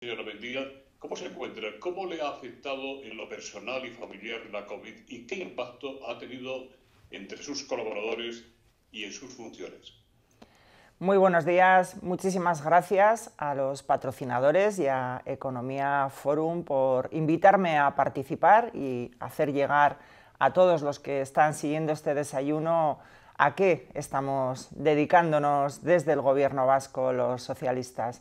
Señora Mendía, ¿cómo se encuentra? ¿Cómo le ha afectado en lo personal y familiar la COVID y qué impacto ha tenido entre sus colaboradores y en sus funciones? Muy buenos días, muchísimas gracias a los patrocinadores y a Economía Forum por invitarme a participar y hacer llegar a todos los que están siguiendo este desayuno a qué estamos dedicándonos desde el Gobierno vasco los socialistas.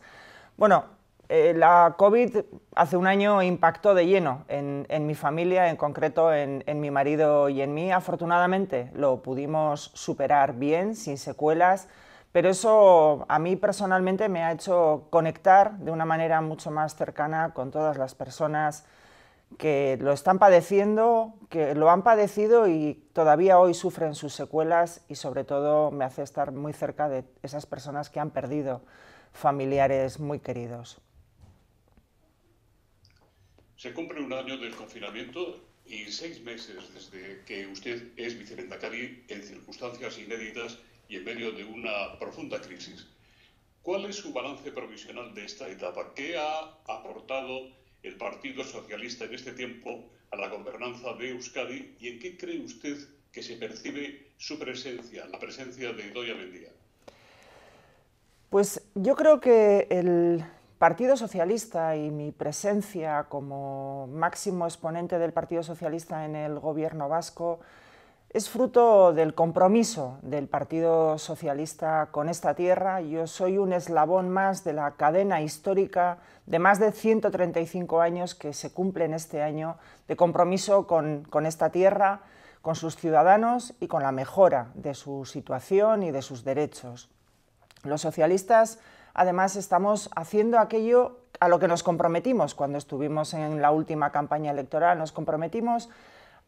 Bueno, eh, la COVID hace un año impactó de lleno en, mi familia, en concreto en, mi marido y en mí. Afortunadamente lo pudimos superar bien, sin secuelas, pero eso a mí personalmente me ha hecho conectar de una manera mucho más cercana con todas las personas que lo están padeciendo, que lo han padecido y todavía hoy sufren sus secuelas y sobre todo me hace estar muy cerca de esas personas que han perdido familiares muy queridos. Se cumple un año del confinamiento y seis meses desde que usted es vicepresidente en circunstancias inéditas y en medio de una profunda crisis. ¿Cuál es su balance provisional de esta etapa? ¿Qué ha aportado el Partido Socialista en este tiempo a la gobernanza de Euskadi y en qué cree usted que se percibe su presencia, la presencia de Doña Mendía? Pues yo creo que el, Partido Socialista y mi presencia como máximo exponente del Partido Socialista en el gobierno vasco es fruto del compromiso del Partido Socialista con esta tierra. Yo soy un eslabón más de la cadena histórica de más de 135 años que se cumplen este año de compromiso con, con esta tierra, con sus ciudadanos y con la mejora de su situación y de sus derechos. Los socialistas Además, estamos haciendo aquello a lo que nos comprometimos cuando estuvimos en la última campaña electoral. Nos comprometimos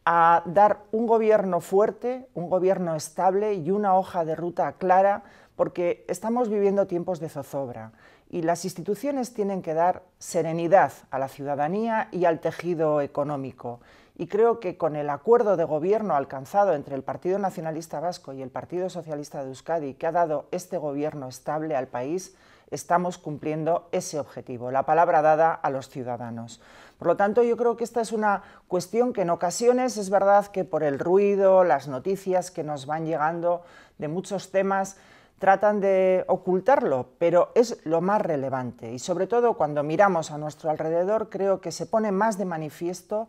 a dar un gobierno fuerte, un gobierno estable y una hoja de ruta clara, porque estamos viviendo tiempos de zozobra y las instituciones tienen que dar serenidad a la ciudadanía y al tejido económico. Y creo que con el acuerdo de gobierno alcanzado entre el Partido Nacionalista Vasco y el Partido Socialista de Euskadi, que ha dado este gobierno estable al país, estamos cumpliendo ese objetivo, la palabra dada a los ciudadanos. Por lo tanto, yo creo que esta es una cuestión que en ocasiones es verdad que por el ruido, las noticias que nos van llegando de muchos temas, tratan de ocultarlo, pero es lo más relevante y sobre todo cuando miramos a nuestro alrededor creo que se pone más de manifiesto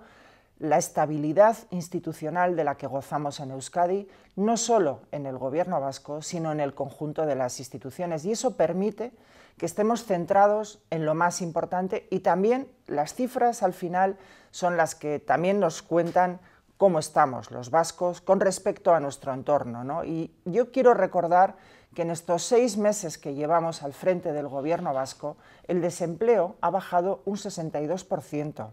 la estabilidad institucional de la que gozamos en Euskadi, no solo en el Gobierno vasco, sino en el conjunto de las instituciones. Y eso permite que estemos centrados en lo más importante y también las cifras al final son las que también nos cuentan cómo estamos los vascos con respecto a nuestro entorno. Y yo quiero recordar que en estos seis meses que llevamos al frente del Gobierno vasco, el desempleo ha bajado un 62%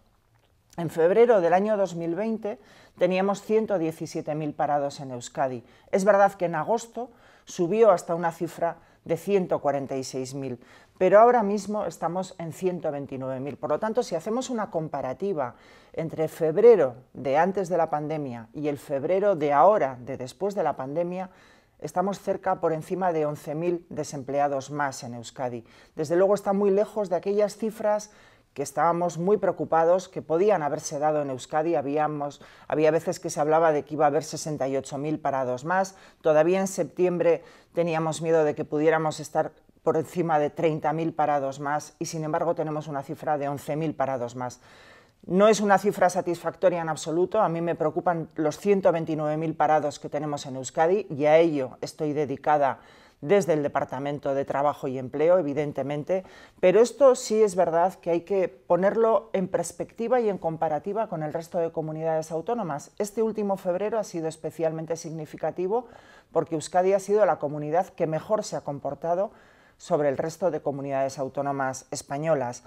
en febrero del año 2020 teníamos 117.000 parados en Euskadi. Es verdad que en agosto subió hasta una cifra de 146.000, pero ahora mismo estamos en 129.000. Por lo tanto, si hacemos una comparativa entre febrero de antes de la pandemia y el febrero de ahora, de después de la pandemia, estamos cerca por encima de 11.000 desempleados más en Euskadi. Desde luego está muy lejos de aquellas cifras que estábamos muy preocupados, que podían haberse dado en Euskadi. Habíamos, había veces que se hablaba de que iba a haber 68.000 parados más. Todavía en septiembre teníamos miedo de que pudiéramos estar por encima de 30.000 parados más y sin embargo tenemos una cifra de 11.000 parados más. No es una cifra satisfactoria en absoluto, a mí me preocupan los 129.000 parados que tenemos en Euskadi y a ello estoy dedicada desde el Departamento de Trabajo y Empleo, evidentemente, pero esto sí es verdad que hay que ponerlo en perspectiva y en comparativa con el resto de comunidades autónomas. Este último febrero ha sido especialmente significativo porque Euskadi ha sido la comunidad que mejor se ha comportado sobre el resto de comunidades autónomas españolas.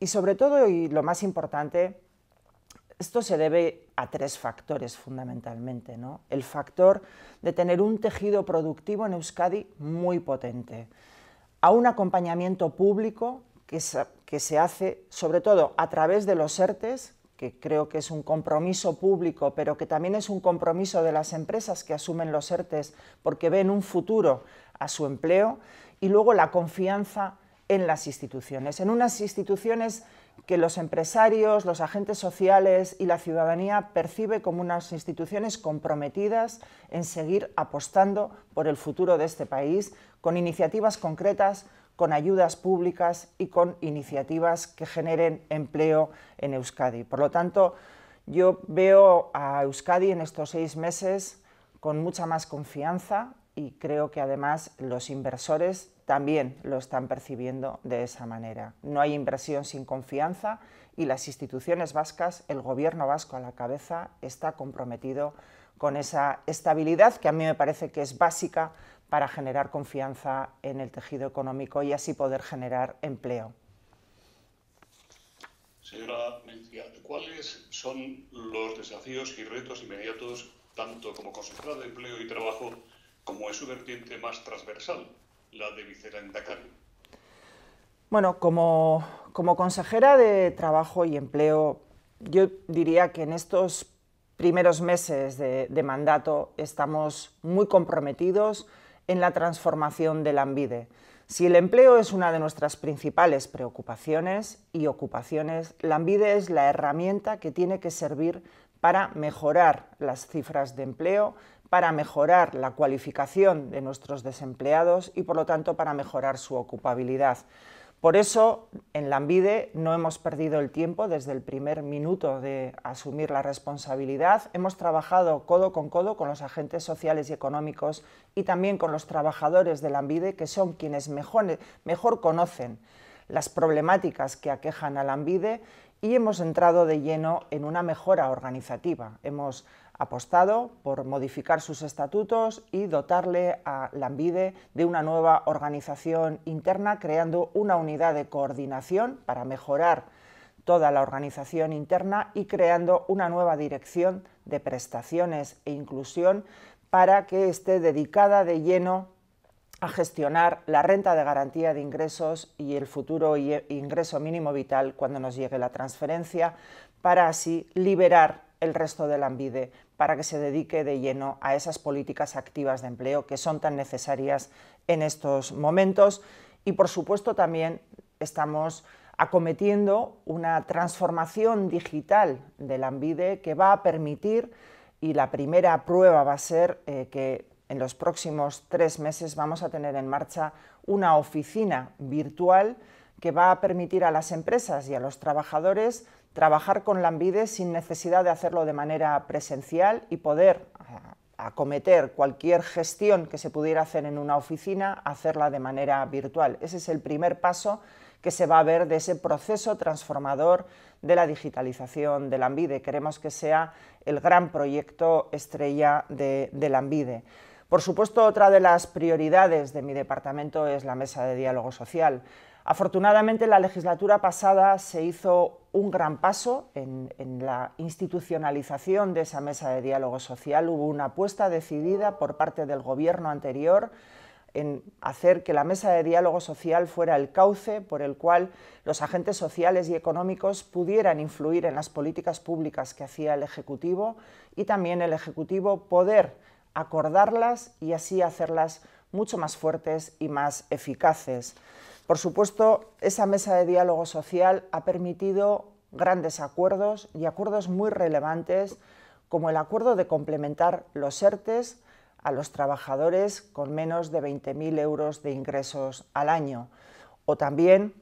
Y sobre todo, y lo más importante, esto se debe a tres factores fundamentalmente. ¿no? El factor de tener un tejido productivo en Euskadi muy potente, a un acompañamiento público que se, que se hace sobre todo a través de los ERTES, que creo que es un compromiso público, pero que también es un compromiso de las empresas que asumen los ERTES porque ven un futuro a su empleo, y luego la confianza en las instituciones, en unas instituciones que los empresarios, los agentes sociales y la ciudadanía percibe como unas instituciones comprometidas en seguir apostando por el futuro de este país con iniciativas concretas, con ayudas públicas y con iniciativas que generen empleo en Euskadi. Por lo tanto, yo veo a Euskadi en estos seis meses con mucha más confianza, y creo que además los inversores también lo están percibiendo de esa manera. No hay inversión sin confianza y las instituciones vascas, el gobierno vasco a la cabeza, está comprometido con esa estabilidad que a mí me parece que es básica para generar confianza en el tejido económico y así poder generar empleo. Señora Mencia, ¿cuáles son los desafíos y retos inmediatos, tanto como concentrado de Empleo y Trabajo, como es su vertiente más transversal, la de vicelendacario. Bueno, como, como consejera de Trabajo y Empleo, yo diría que en estos primeros meses de, mandato estamos muy comprometidos en la transformación del ANVIDE. Si el empleo es una de nuestras principales preocupaciones y ocupaciones, la ANVIDE es la herramienta que tiene que servir para mejorar las cifras de empleo, para mejorar la cualificación de nuestros desempleados y, por lo tanto, para mejorar su ocupabilidad. Por eso, en Lambide no hemos perdido el tiempo desde el primer minuto de asumir la responsabilidad. Hemos trabajado codo con codo con los agentes sociales y económicos y también con los trabajadores de Lambide, que son quienes mejor, conocen las problemáticas que aquejan a Lambide y hemos entrado de lleno en una mejora organizativa. Hemos apostado por modificar sus estatutos y dotarle a Lambide de una nueva organización interna, creando una unidad de coordinación para mejorar toda la organización interna y creando una nueva dirección de prestaciones e inclusión para que esté dedicada de lleno a gestionar la renta de garantía de ingresos y el futuro eh, ingreso mínimo vital cuando nos llegue la transferencia, para así liberar el resto del AMBIDE para que se dedique de lleno a esas políticas activas de empleo que son tan necesarias en estos momentos. Y por supuesto también estamos acometiendo una transformación digital del AMBIDE que va a permitir, y la primera prueba va a ser eh, que en los próximos tres meses vamos a tener en marcha una oficina virtual que va a permitir a las empresas y a los trabajadores trabajar con Lambide sin necesidad de hacerlo de manera presencial y poder ah, acometer cualquier gestión que se pudiera hacer en una oficina, hacerla de manera virtual. Ese es el primer paso que se va a ver de ese proceso transformador de la digitalización de Lambide. Queremos que sea el gran proyecto estrella de, de Lambide. Por supuesto, otra de las prioridades de mi departamento es la mesa de diálogo social. Afortunadamente, en la legislatura pasada se hizo un gran paso en, la institucionalización de esa mesa de diálogo social. Hubo una apuesta decidida por parte del gobierno anterior en hacer que la mesa de diálogo social fuera el cauce por el cual los agentes sociales y económicos pudieran influir en las políticas públicas que hacía el Ejecutivo y también el Ejecutivo poder acordarlas y así hacerlas mucho más fuertes y más eficaces. Por supuesto, esa mesa de diálogo social ha permitido grandes acuerdos y acuerdos muy relevantes como el acuerdo de complementar los ERTES a los trabajadores con menos de 20.000 euros de ingresos al año o también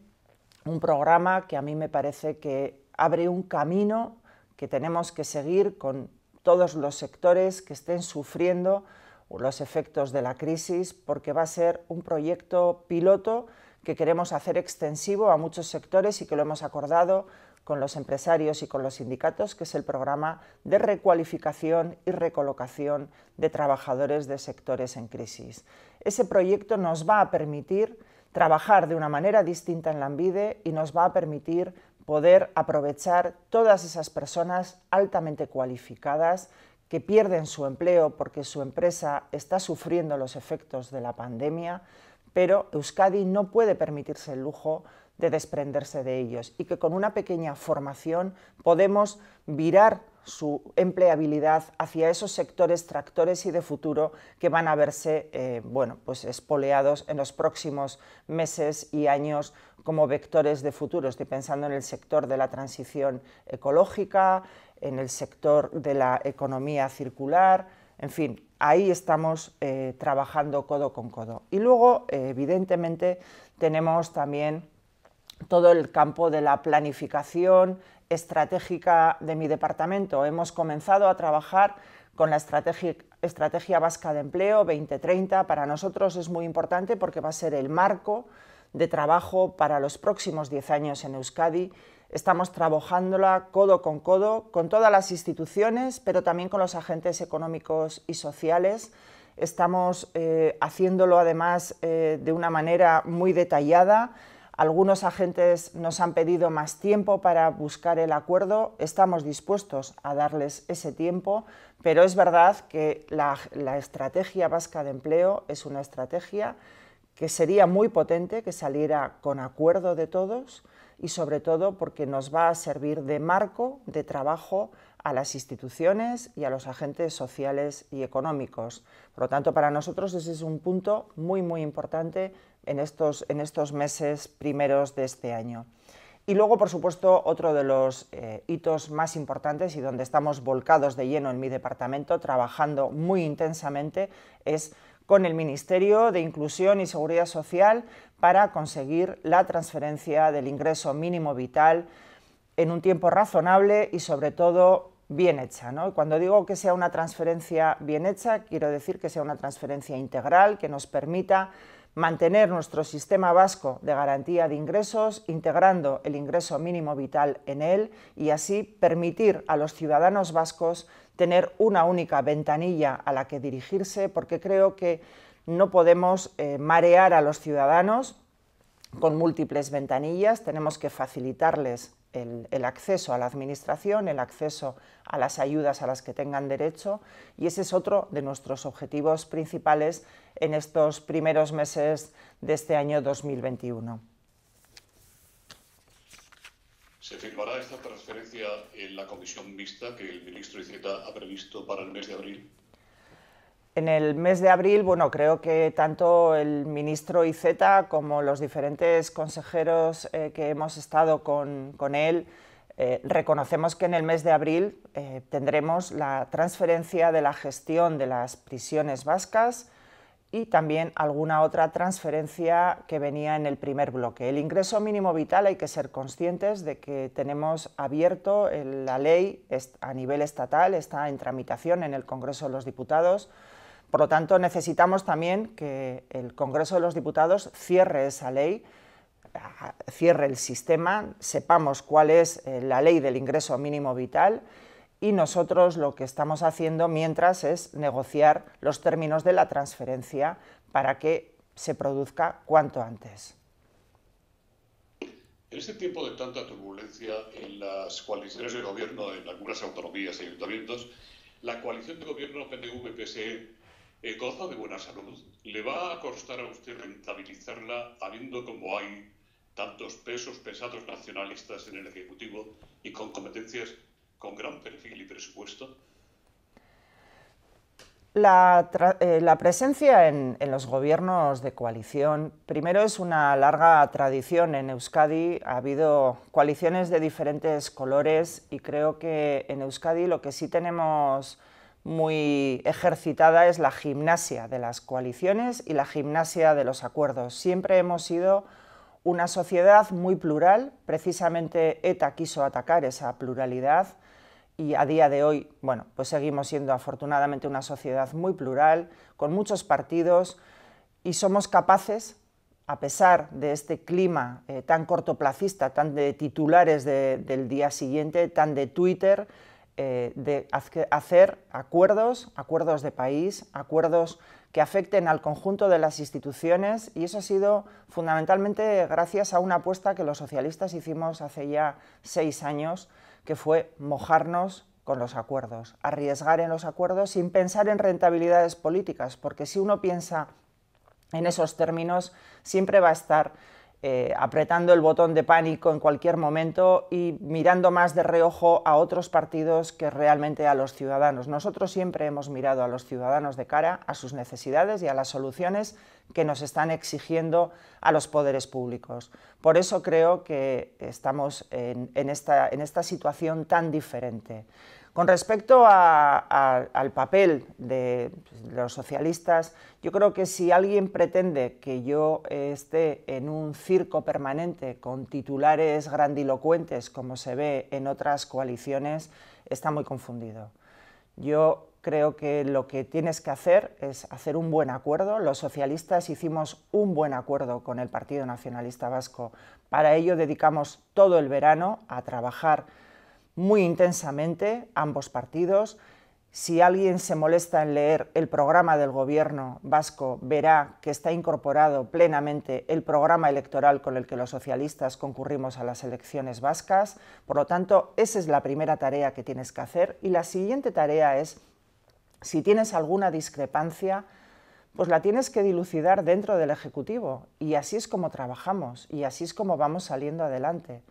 un programa que a mí me parece que abre un camino que tenemos que seguir con todos los sectores que estén sufriendo los efectos de la crisis, porque va a ser un proyecto piloto que queremos hacer extensivo a muchos sectores y que lo hemos acordado con los empresarios y con los sindicatos, que es el programa de recualificación y recolocación de trabajadores de sectores en crisis. Ese proyecto nos va a permitir trabajar de una manera distinta en la ANVIDE y nos va a permitir poder aprovechar todas esas personas altamente cualificadas que pierden su empleo porque su empresa está sufriendo los efectos de la pandemia, pero Euskadi no puede permitirse el lujo de desprenderse de ellos y que con una pequeña formación podemos virar su empleabilidad hacia esos sectores tractores y de futuro que van a verse eh, bueno, pues espoleados en los próximos meses y años como vectores de futuro. Estoy pensando en el sector de la transición ecológica, en el sector de la economía circular, en fin, ahí estamos eh, trabajando codo con codo. Y luego, eh, evidentemente, tenemos también todo el campo de la planificación estratégica de mi departamento. Hemos comenzado a trabajar con la estrategia vasca de empleo 2030. Para nosotros es muy importante porque va a ser el marco de trabajo para los próximos 10 años en Euskadi. Estamos trabajándola codo con codo con todas las instituciones, pero también con los agentes económicos y sociales. Estamos eh, haciéndolo además eh, de una manera muy detallada. Algunos agentes nos han pedido más tiempo para buscar el acuerdo. Estamos dispuestos a darles ese tiempo, pero es verdad que la estrategia vasca de empleo es una estrategia que sería muy potente que saliera con acuerdo de todos y sobre todo porque nos va a servir de marco de trabajo a las instituciones y a los agentes sociales y económicos. Por lo tanto, para nosotros ese es un punto muy, muy importante en estos, en estos meses primeros de este año. Y luego, por supuesto, otro de los eh, hitos más importantes y donde estamos volcados de lleno en mi departamento, trabajando muy intensamente, es con el Ministerio de Inclusión y Seguridad Social para conseguir la transferencia del ingreso mínimo vital en un tiempo razonable y sobre todo bien hecha. Cuando digo que sea una transferencia bien hecha, quiero decir que sea una transferencia integral que nos permita mantener nuestro sistema vasco de garantía de ingresos, integrando el ingreso mínimo vital en él y así permitir a los ciudadanos vascos tener una única ventanilla a la que dirigirse, porque creo que no podemos eh, marear a los ciudadanos con múltiples ventanillas, tenemos que facilitarles el, acceso a la administración, el acceso a las ayudas a las que tengan derecho y ese es otro de nuestros objetivos principales en estos primeros meses de este año 2021. ¿Se firmará esta transferencia en la comisión mixta que el ministro Iceta ha previsto para el mes de abril? En el mes de abril, bueno, creo que tanto el ministro Iceta como los diferentes consejeros eh, que hemos estado con, con él, eh, reconocemos que en el mes de abril eh, tendremos la transferencia de la gestión de las prisiones vascas y también alguna otra transferencia que venía en el primer bloque. El ingreso mínimo vital hay que ser conscientes de que tenemos abierto la ley a nivel estatal, está en tramitación en el Congreso de los Diputados por lo tanto, necesitamos también que el Congreso de los Diputados cierre esa ley, ah, cierre el sistema, sepamos cuál es eh, la ley del ingreso mínimo vital y nosotros lo que estamos haciendo mientras es negociar los términos de la transferencia para que se produzca cuanto antes. En este tiempo de tanta turbulencia en las coaliciones de gobierno en algunas autonomías y ayuntamientos, la coalición de gobierno PNV-PSE de buena salud, le va a costar a usted rentabilizarla habiendo como hay tantos pesos pesados nacionalistas en el Ejecutivo y con competencias con gran perfil y presupuesto? Eh, la, presencia en, en, los gobiernos de coalición, primero es una larga tradición en Euskadi, ha habido coaliciones de diferentes colores y creo que en Euskadi lo que sí tenemos muy ejercitada es la gimnasia de las coaliciones y la gimnasia de los acuerdos. Siempre hemos sido una sociedad muy plural, precisamente ETA quiso atacar esa pluralidad y a día de hoy, bueno, pues seguimos siendo afortunadamente una sociedad muy plural, con muchos partidos y somos capaces, a pesar de este clima eh, tan cortoplacista, tan de titulares del día siguiente, tan de Twitter, eh, de hacer acuerdos, acuerdos de país, acuerdos que afecten al conjunto de las instituciones y eso ha sido fundamentalmente gracias a una apuesta que los socialistas hicimos hace ya seis años, que fue mojarnos con los acuerdos, arriesgar en los acuerdos sin pensar en rentabilidades políticas, porque si uno piensa en esos términos, siempre va a estar eh, apretando el botón de pánico en cualquier momento y mirando más de reojo a otros partidos que realmente a los ciudadanos. Nosotros siempre hemos mirado a los ciudadanos de cara, a sus necesidades y a las soluciones que nos están exigiendo a los poderes públicos. Por eso creo que estamos en esta situación tan diferente. Con respecto al papel pues, de los socialistas, yo creo que si alguien pretende que yo esté en un circo permanente con titulares grandilocuentes como se ve en otras coaliciones, está muy confundido. Yo creo que lo que tienes que hacer es hacer un buen acuerdo. Los socialistas hicimos un buen acuerdo con el Partido Nacionalista Vasco. Para ello dedicamos todo el verano a trabajar muy intensamente ambos partidos. Si alguien se molesta en leer el programa del gobierno vasco, verá que está incorporado plenamente el programa electoral con el que los socialistas concurrimos a las elecciones vascas. Por lo tanto, esa es la primera tarea que tienes que hacer. Y la siguiente tarea es, si tienes alguna discrepancia, pues la tienes que dilucidar dentro del Ejecutivo. Y así es como trabajamos y así es como vamos saliendo adelante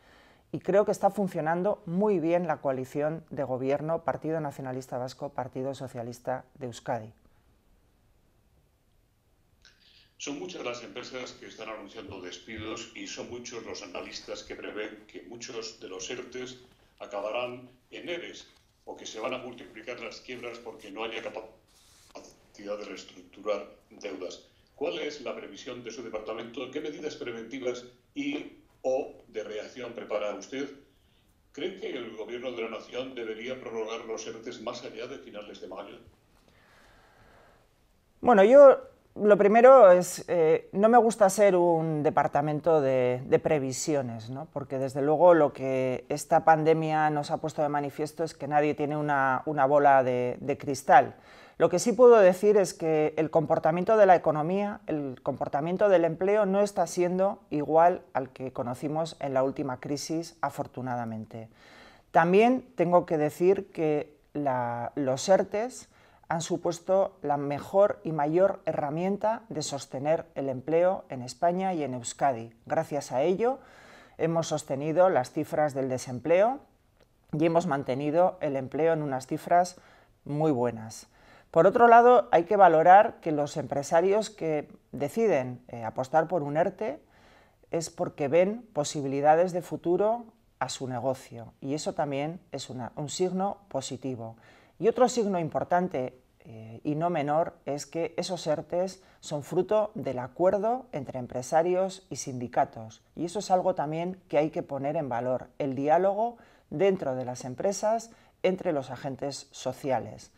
y creo que está funcionando muy bien la coalición de gobierno Partido Nacionalista Vasco, Partido Socialista de Euskadi. Son muchas las empresas que están anunciando despidos y son muchos los analistas que prevén que muchos de los ERTES acabarán en ERES o que se van a multiplicar las quiebras porque no haya capacidad de reestructurar deudas. ¿Cuál es la previsión de su departamento? ¿Qué medidas preventivas y o de reacción prepara usted, ¿cree que el Gobierno de la Nación debería prorrogar los ERTES más allá de finales de mayo? Bueno, yo lo primero es, eh, no me gusta ser un departamento de, previsiones, ¿no? porque desde luego lo que esta pandemia nos ha puesto de manifiesto es que nadie tiene una, bola de cristal. Lo que sí puedo decir es que el comportamiento de la economía, el comportamiento del empleo no está siendo igual al que conocimos en la última crisis, afortunadamente. También tengo que decir que los ERTES han supuesto la mejor y mayor herramienta de sostener el empleo en España y en Euskadi. Gracias a ello hemos sostenido las cifras del desempleo y hemos mantenido el empleo en unas cifras muy buenas. Por otro lado, hay que valorar que los empresarios que deciden eh, apostar por un ERTE es porque ven posibilidades de futuro a su negocio y eso también es un signo positivo. Y otro signo importante eh, y no menor es que esos ERTES son fruto del acuerdo entre empresarios y sindicatos y eso es algo también que hay que poner en valor, el diálogo dentro de las empresas entre los agentes sociales.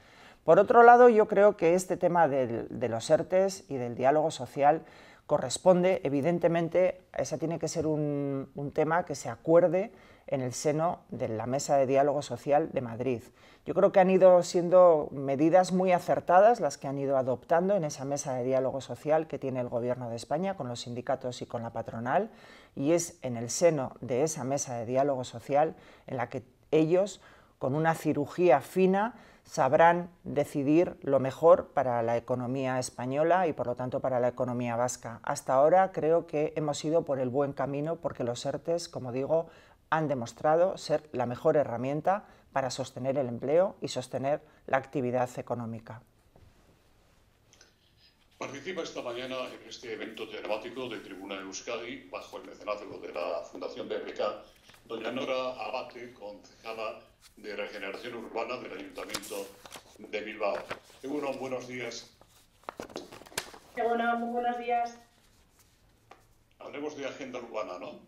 Por otro lado, yo creo que este tema de los ERTES y del diálogo social corresponde, evidentemente, ese tiene que ser un, un, tema que se acuerde en el seno de la Mesa de Diálogo Social de Madrid. Yo creo que han ido siendo medidas muy acertadas las que han ido adoptando en esa Mesa de Diálogo Social que tiene el Gobierno de España con los sindicatos y con la patronal, y es en el seno de esa Mesa de Diálogo Social en la que ellos, con una cirugía fina, sabrán decidir lo mejor para la economía española y por lo tanto para la economía vasca. Hasta ahora creo que hemos ido por el buen camino porque los ERTES, como digo, han demostrado ser la mejor herramienta para sostener el empleo y sostener la actividad económica. Participa esta mañana en este evento temático de Tribuna de Euskadi bajo el mecenazgo de la Fundación BRK, doña Nora Abate, concejala de Regeneración Urbana del Ayuntamiento de Bilbao. Uno, buenos días. Bueno, muy buenos días. Hablemos de agenda urbana, ¿no?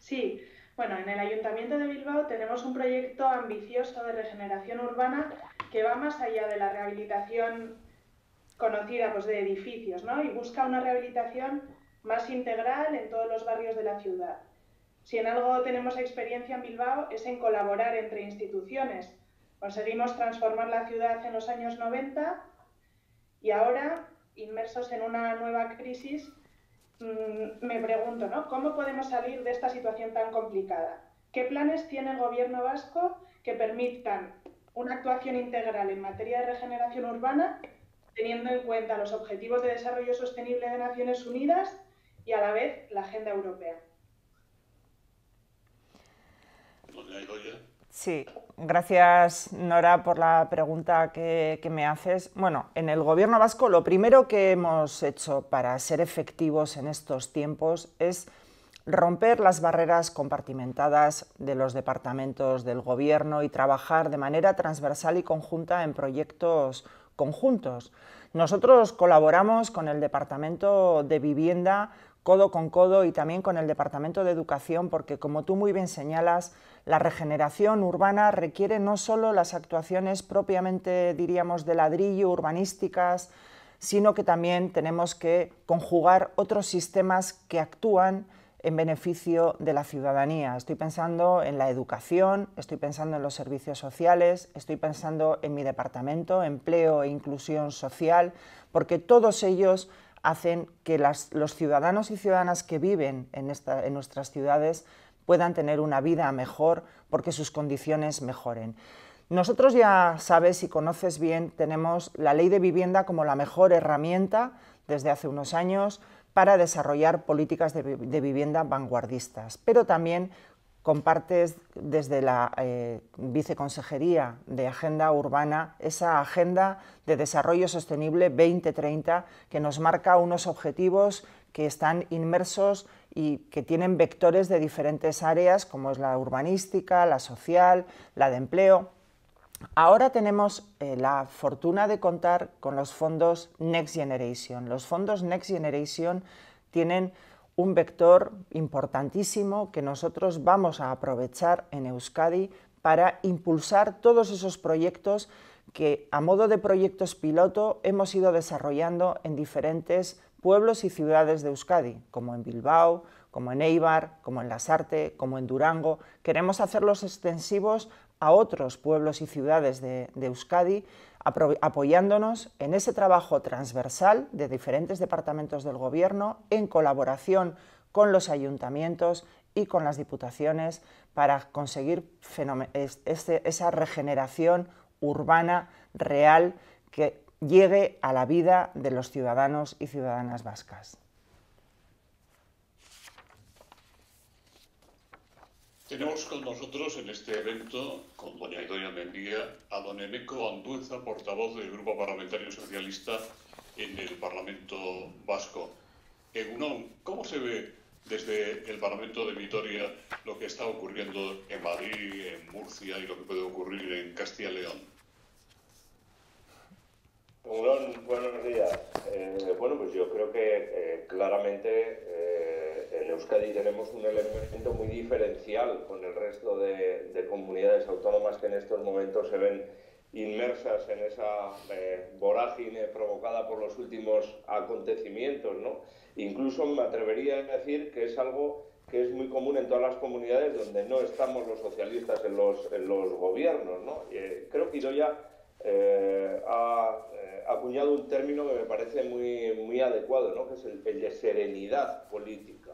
Sí. Bueno, en el Ayuntamiento de Bilbao tenemos un proyecto ambicioso de regeneración urbana que va más allá de la rehabilitación conocida pues, de edificios, ¿no? y busca una rehabilitación más integral en todos los barrios de la ciudad. Si en algo tenemos experiencia en Bilbao es en colaborar entre instituciones. Conseguimos transformar la ciudad en los años 90 y ahora, inmersos en una nueva crisis, mm, me pregunto, ¿no? ¿Cómo podemos salir de esta situación tan complicada? ¿Qué planes tiene el gobierno vasco que permitan una actuación integral en materia de regeneración urbana teniendo en cuenta los Objetivos de Desarrollo Sostenible de Naciones Unidas y a la vez la Agenda Europea. Sí, gracias Nora por la pregunta que, me haces. Bueno, en el Gobierno vasco lo primero que hemos hecho para ser efectivos en estos tiempos es romper las barreras compartimentadas de los departamentos del Gobierno y trabajar de manera transversal y conjunta en proyectos conjuntos. Nosotros colaboramos con el Departamento de Vivienda codo con codo y también con el Departamento de Educación, porque como tú muy bien señalas, la regeneración urbana requiere no solo las actuaciones propiamente, diríamos, de ladrillo, urbanísticas, sino que también tenemos que conjugar otros sistemas que actúan en beneficio de la ciudadanía. Estoy pensando en la educación, estoy pensando en los servicios sociales, estoy pensando en mi departamento, empleo e inclusión social, porque todos ellos hacen que los ciudadanos y ciudadanas que viven en, en nuestras ciudades puedan tener una vida mejor porque sus condiciones mejoren. Nosotros ya sabes y conoces bien, tenemos la ley de vivienda como la mejor herramienta desde hace unos años para desarrollar políticas de, vivienda vanguardistas, pero también compartes desde la eh, Viceconsejería de Agenda Urbana esa Agenda de Desarrollo Sostenible 2030 que nos marca unos objetivos que están inmersos y que tienen vectores de diferentes áreas como es la urbanística, la social, la de empleo. Ahora tenemos eh, la fortuna de contar con los fondos Next Generation. Los fondos Next Generation tienen un vector importantísimo que nosotros vamos a aprovechar en Euskadi para impulsar todos esos proyectos que a modo de proyectos piloto hemos ido desarrollando en diferentes pueblos y ciudades de Euskadi, como en Bilbao, como en Eibar, como en Lasarte, como en Durango. Queremos hacerlos extensivos a otros pueblos y ciudades de, Euskadi, apoyándonos en ese trabajo transversal de diferentes departamentos del Gobierno en colaboración con los ayuntamientos y con las diputaciones para conseguir este, esa regeneración urbana real que llegue a la vida de los ciudadanos y ciudadanas vascas. Tenemos con nosotros en este evento, con doña Idoia Mendía, a don Eneco Andueza, portavoz del Grupo Parlamentario Socialista en el Parlamento Vasco. Egunon, ¿cómo se ve desde el Parlamento de Vitoria lo que está ocurriendo en Madrid, en Murcia y lo que puede ocurrir en Castilla y León? buenos días. Eh, bueno, pues yo creo que eh, claramente eh, en Euskadi tenemos un elemento muy diferencial con el resto de, comunidades autónomas que en estos momentos se ven inmersas en esa vorágine provocada por los últimos acontecimientos, ¿no? Incluso me atrevería a decir que es algo que es muy común en todas las comunidades donde no estamos los socialistas en los, en los gobiernos, ¿no? creo que Idoya ha acuñado un término que me parece muy, muy adecuado, ¿no? que es el, de serenidad política.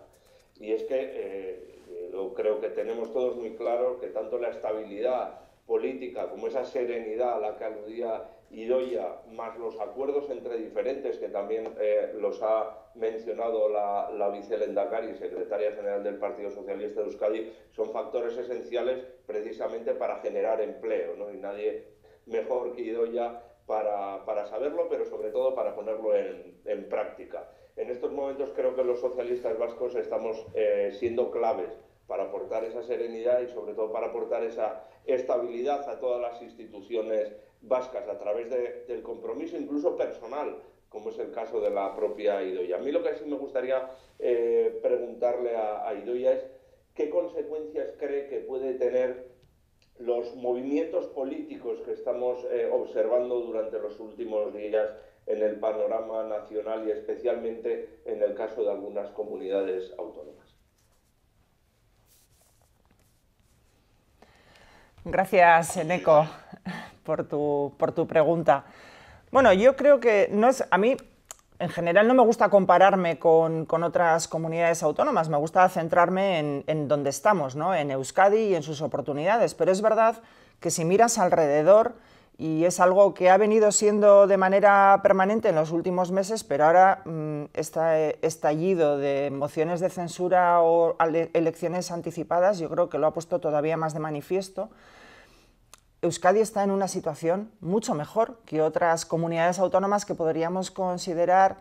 Y es que eh, lo creo que tenemos todos muy claro que tanto la estabilidad política como esa serenidad a la que aludía Idoya, más los acuerdos entre diferentes que también eh, los ha mencionado la, la vicelendacari, secretaria general del Partido Socialista de Euskadi, son factores esenciales precisamente para generar empleo. ¿no? Y nadie mejor que Idoya para, saberlo, pero sobre todo para ponerlo en, práctica. En estos momentos creo que los socialistas vascos estamos eh, siendo claves para aportar esa serenidad y sobre todo para aportar esa estabilidad a todas las instituciones vascas a través del compromiso incluso personal, como es el caso de la propia Idoia. A mí lo que sí me gustaría eh, preguntarle a, a es qué consecuencias cree que puede tener los movimientos políticos que estamos eh, observando durante los últimos días en el panorama nacional y especialmente en el caso de algunas comunidades autónomas. Gracias, Eneco, por tu, por tu pregunta. Bueno, yo creo que no es, a mí en general no me gusta compararme con, otras comunidades autónomas, me gusta centrarme en, donde estamos, ¿no? en Euskadi y en sus oportunidades, pero es verdad que si miras alrededor, y es algo que ha venido siendo de manera permanente en los últimos meses, pero ahora está mm, este estallido de mociones de censura o elecciones anticipadas yo creo que lo ha puesto todavía más de manifiesto. Euskadi está en una situación mucho mejor que otras comunidades autónomas que podríamos considerar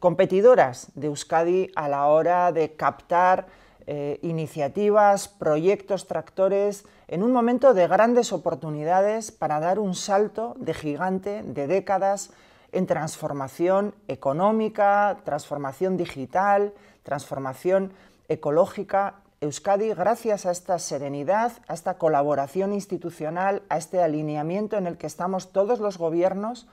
competidoras de Euskadi a la hora de captar eh, iniciativas, proyectos, tractores, en un momento de grandes oportunidades para dar un salto de gigante de décadas en transformación económica, transformación digital, transformación ecológica, Euskadi, gracias a esta serenidad, a esta colaboración institucional, a este alineamiento en el que estamos todos los gobiernos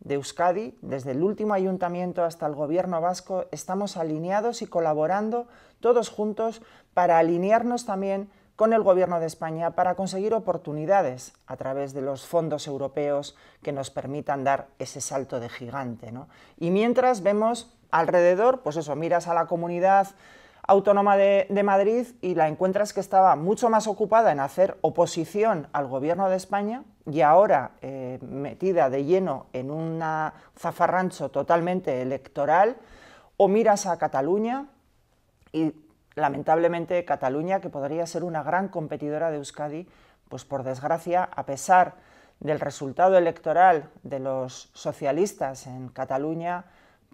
de Euskadi, desde el último ayuntamiento hasta el gobierno vasco, estamos alineados y colaborando todos juntos para alinearnos también con el Gobierno de España para conseguir oportunidades a través de los fondos europeos que nos permitan dar ese salto de gigante. Y mientras vemos alrededor, pues eso, miras a la comunidad Autónoma de, Madrid y la encuentras que estaba mucho más ocupada en hacer oposición al gobierno de España y ahora eh, metida de lleno en un zafarrancho totalmente electoral, o miras a Cataluña y lamentablemente Cataluña, que podría ser una gran competidora de Euskadi, pues por desgracia, a pesar del resultado electoral de los socialistas en Cataluña,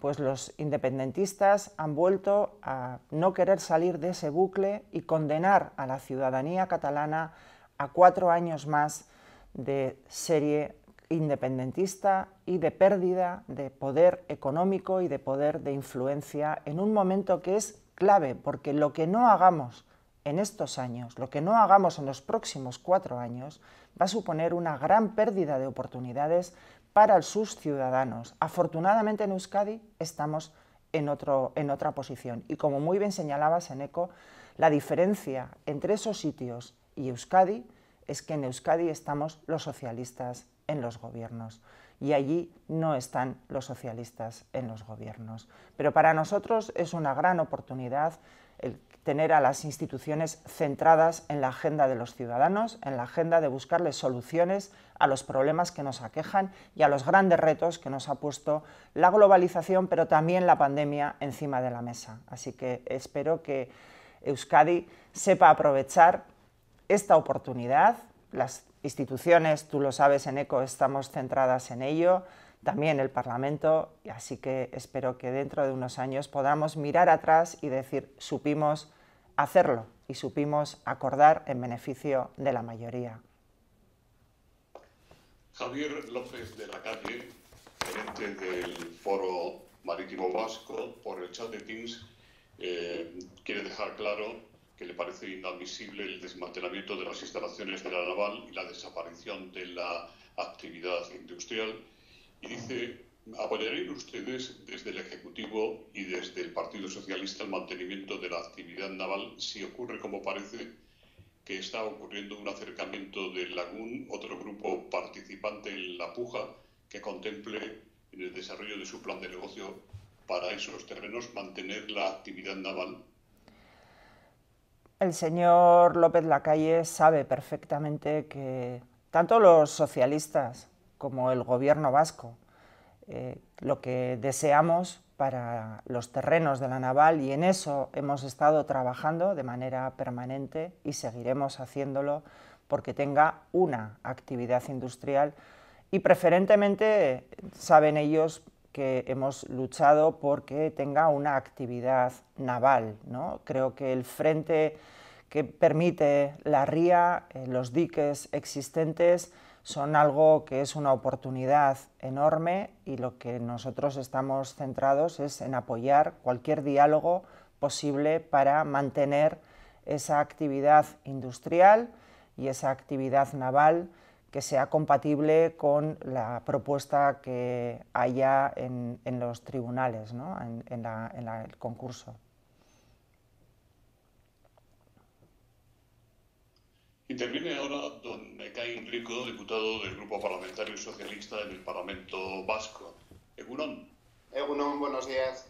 pues los independentistas han vuelto a no querer salir de ese bucle y condenar a la ciudadanía catalana a cuatro años más de serie independentista y de pérdida de poder económico y de poder de influencia en un momento que es clave, porque lo que no hagamos en estos años, lo que no hagamos en los próximos cuatro años, va a suponer una gran pérdida de oportunidades para sus ciudadanos. Afortunadamente en Euskadi estamos en, otro, en otra posición y como muy bien señalaba en ECO, la diferencia entre esos sitios y Euskadi es que en Euskadi estamos los socialistas en los gobiernos y allí no están los socialistas en los gobiernos. Pero para nosotros es una gran oportunidad el tener a las instituciones centradas en la agenda de los ciudadanos, en la agenda de buscarles soluciones a los problemas que nos aquejan y a los grandes retos que nos ha puesto la globalización, pero también la pandemia encima de la mesa. Así que espero que Euskadi sepa aprovechar esta oportunidad. Las instituciones, tú lo sabes, en ECO estamos centradas en ello también el Parlamento, así que espero que dentro de unos años podamos mirar atrás y decir, supimos hacerlo y supimos acordar en beneficio de la mayoría. Javier López de la Calle, gerente del Foro Marítimo Vasco, por el chat de Teams, eh, quiere dejar claro que le parece inadmisible el desmantelamiento de las instalaciones de la naval y la desaparición de la actividad industrial y dice, ¿apoyarían ustedes desde el Ejecutivo y desde el Partido Socialista el mantenimiento de la actividad naval si ocurre como parece que está ocurriendo un acercamiento del Lagún, otro grupo participante en la puja que contemple en el desarrollo de su plan de negocio para esos terrenos mantener la actividad naval el señor López Lacalle sabe perfectamente que tanto los socialistas como el gobierno vasco. Eh, lo que deseamos para los terrenos de la naval y en eso hemos estado trabajando de manera permanente y seguiremos haciéndolo porque tenga una actividad industrial y preferentemente eh, saben ellos que hemos luchado porque tenga una actividad naval. ¿no? Creo que el frente que permite la ría, eh, los diques existentes, son algo que es una oportunidad enorme y lo que nosotros estamos centrados es en apoyar cualquier diálogo posible para mantener esa actividad industrial y esa actividad naval que sea compatible con la propuesta que haya en, los tribunales, ¿no? en, el concurso. Interviene ahora don Ekaín Rico, diputado del Grupo Parlamentario Socialista en el Parlamento Vasco. Egunon. Egunon, buenos días.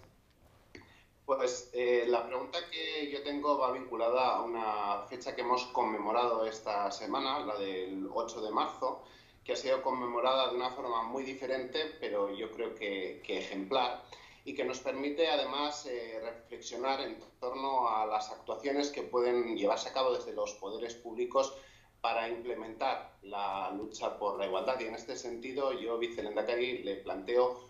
Pues eh, la pregunta que yo tengo va vinculada a una fecha que hemos conmemorado esta semana, la del 8 de marzo, que ha sido conmemorada de una forma muy diferente, pero yo creo que ejemplar y que nos permite además eh, reflexionar en torno a las actuaciones que pueden llevarse a cabo desde los poderes públicos para implementar la lucha por la igualdad. Y en este sentido, yo, Cagui, le planteo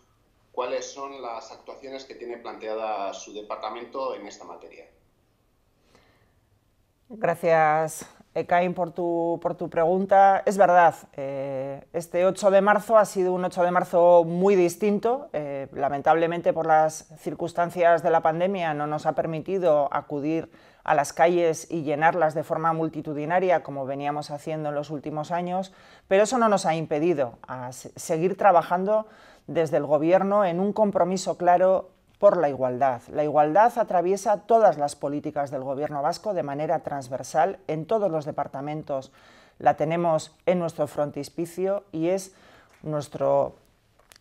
cuáles son las actuaciones que tiene planteada su departamento en esta materia. Gracias, Ecaín eh, por tu, por tu pregunta. Es verdad, eh, este 8 de marzo ha sido un 8 de marzo muy distinto. Eh, lamentablemente, por las circunstancias de la pandemia, no nos ha permitido acudir a las calles y llenarlas de forma multitudinaria, como veníamos haciendo en los últimos años, pero eso no nos ha impedido a seguir trabajando desde el Gobierno en un compromiso claro por la igualdad. La igualdad atraviesa todas las políticas del Gobierno vasco de manera transversal en todos los departamentos. La tenemos en nuestro frontispicio y es nuestro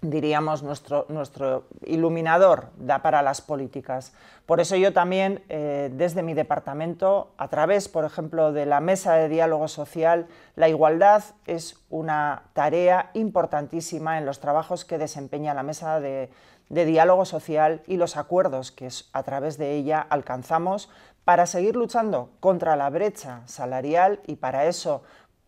diríamos, nuestro, nuestro iluminador para las políticas. Por eso yo también, eh, desde mi departamento, a través, por ejemplo, de la Mesa de Diálogo Social, la igualdad es una tarea importantísima en los trabajos que desempeña la Mesa de Diálogo de diálogo social y los acuerdos que a través de ella alcanzamos para seguir luchando contra la brecha salarial y para eso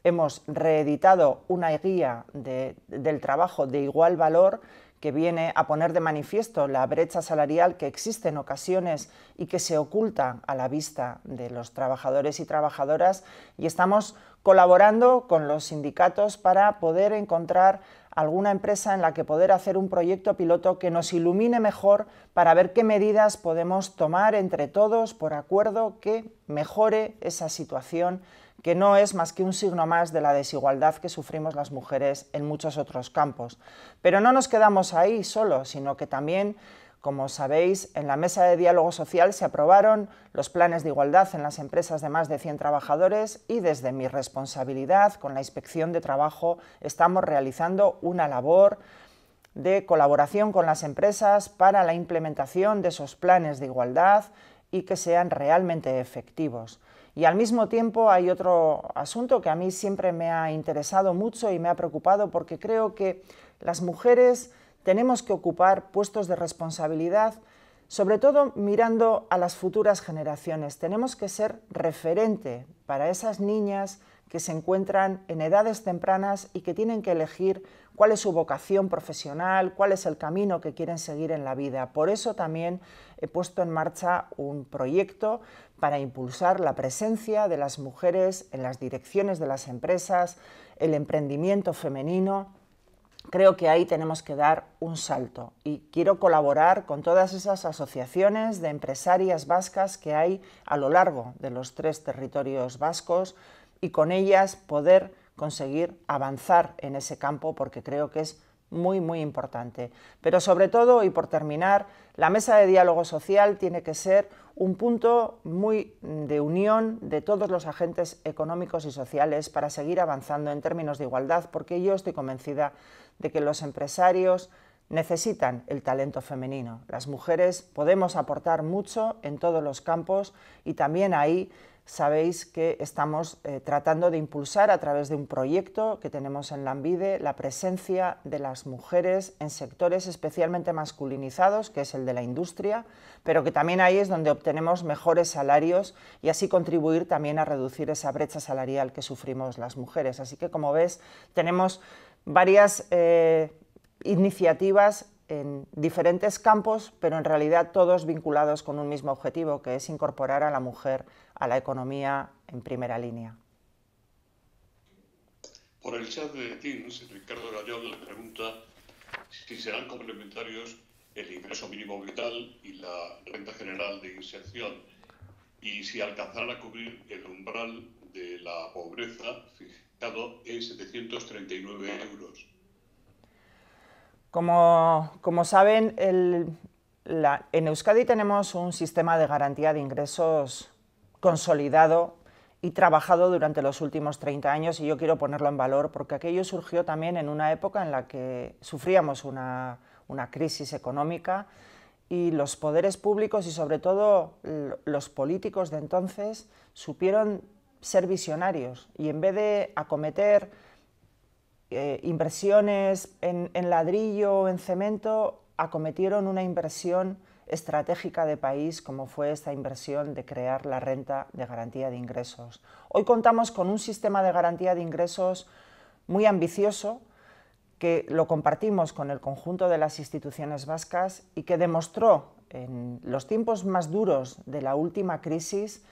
hemos reeditado una guía del trabajo de igual valor que viene a poner de manifiesto la brecha salarial que existe en ocasiones y que se oculta a la vista de los trabajadores y trabajadoras y estamos colaborando con los sindicatos para poder encontrar alguna empresa en la que poder hacer un proyecto piloto que nos ilumine mejor para ver qué medidas podemos tomar entre todos por acuerdo que mejore esa situación que no es más que un signo más de la desigualdad que sufrimos las mujeres en muchos otros campos. Pero no nos quedamos ahí solo sino que también como sabéis, en la mesa de diálogo social se aprobaron los planes de igualdad en las empresas de más de 100 trabajadores y desde mi responsabilidad con la inspección de trabajo estamos realizando una labor de colaboración con las empresas para la implementación de esos planes de igualdad y que sean realmente efectivos. Y al mismo tiempo hay otro asunto que a mí siempre me ha interesado mucho y me ha preocupado porque creo que las mujeres tenemos que ocupar puestos de responsabilidad, sobre todo mirando a las futuras generaciones. Tenemos que ser referente para esas niñas que se encuentran en edades tempranas y que tienen que elegir cuál es su vocación profesional, cuál es el camino que quieren seguir en la vida. Por eso también he puesto en marcha un proyecto para impulsar la presencia de las mujeres en las direcciones de las empresas, el emprendimiento femenino creo que ahí tenemos que dar un salto y quiero colaborar con todas esas asociaciones de empresarias vascas que hay a lo largo de los tres territorios vascos y con ellas poder conseguir avanzar en ese campo porque creo que es muy, muy importante. Pero sobre todo, y por terminar, la mesa de diálogo social tiene que ser un punto muy de unión de todos los agentes económicos y sociales para seguir avanzando en términos de igualdad, porque yo estoy convencida de que los empresarios necesitan el talento femenino. Las mujeres podemos aportar mucho en todos los campos y también ahí sabéis que estamos eh, tratando de impulsar a través de un proyecto que tenemos en Lambide la presencia de las mujeres en sectores especialmente masculinizados, que es el de la industria, pero que también ahí es donde obtenemos mejores salarios y así contribuir también a reducir esa brecha salarial que sufrimos las mujeres. Así que como ves, tenemos varias eh, iniciativas en diferentes campos, pero en realidad todos vinculados con un mismo objetivo, que es incorporar a la mujer a la economía en primera línea. Por el chat de Teams, Ricardo Gallón le pregunta si serán complementarios el ingreso mínimo vital y la renta general de inserción y si alcanzarán a cubrir el umbral de la pobreza en 739 euros. Como, como saben, la, en Euskadi tenemos un sistema de garantía de ingresos consolidado y trabajado durante los últimos 30 años y yo quiero ponerlo en valor porque aquello surgió también en una época en la que sufríamos una, una crisis económica y los poderes públicos y sobre todo los políticos de entonces supieron ser visionarios y en vez de acometer eh, inversiones en ladrillo o en cemento, acometieron una inversión estratégica de país como fue esta inversión de crear la renta de garantía de ingresos. Hoy contamos con un sistema de garantía de ingresos muy ambicioso que lo compartimos con el conjunto de las instituciones vascas y que demostró en los tiempos más duros de la última crisis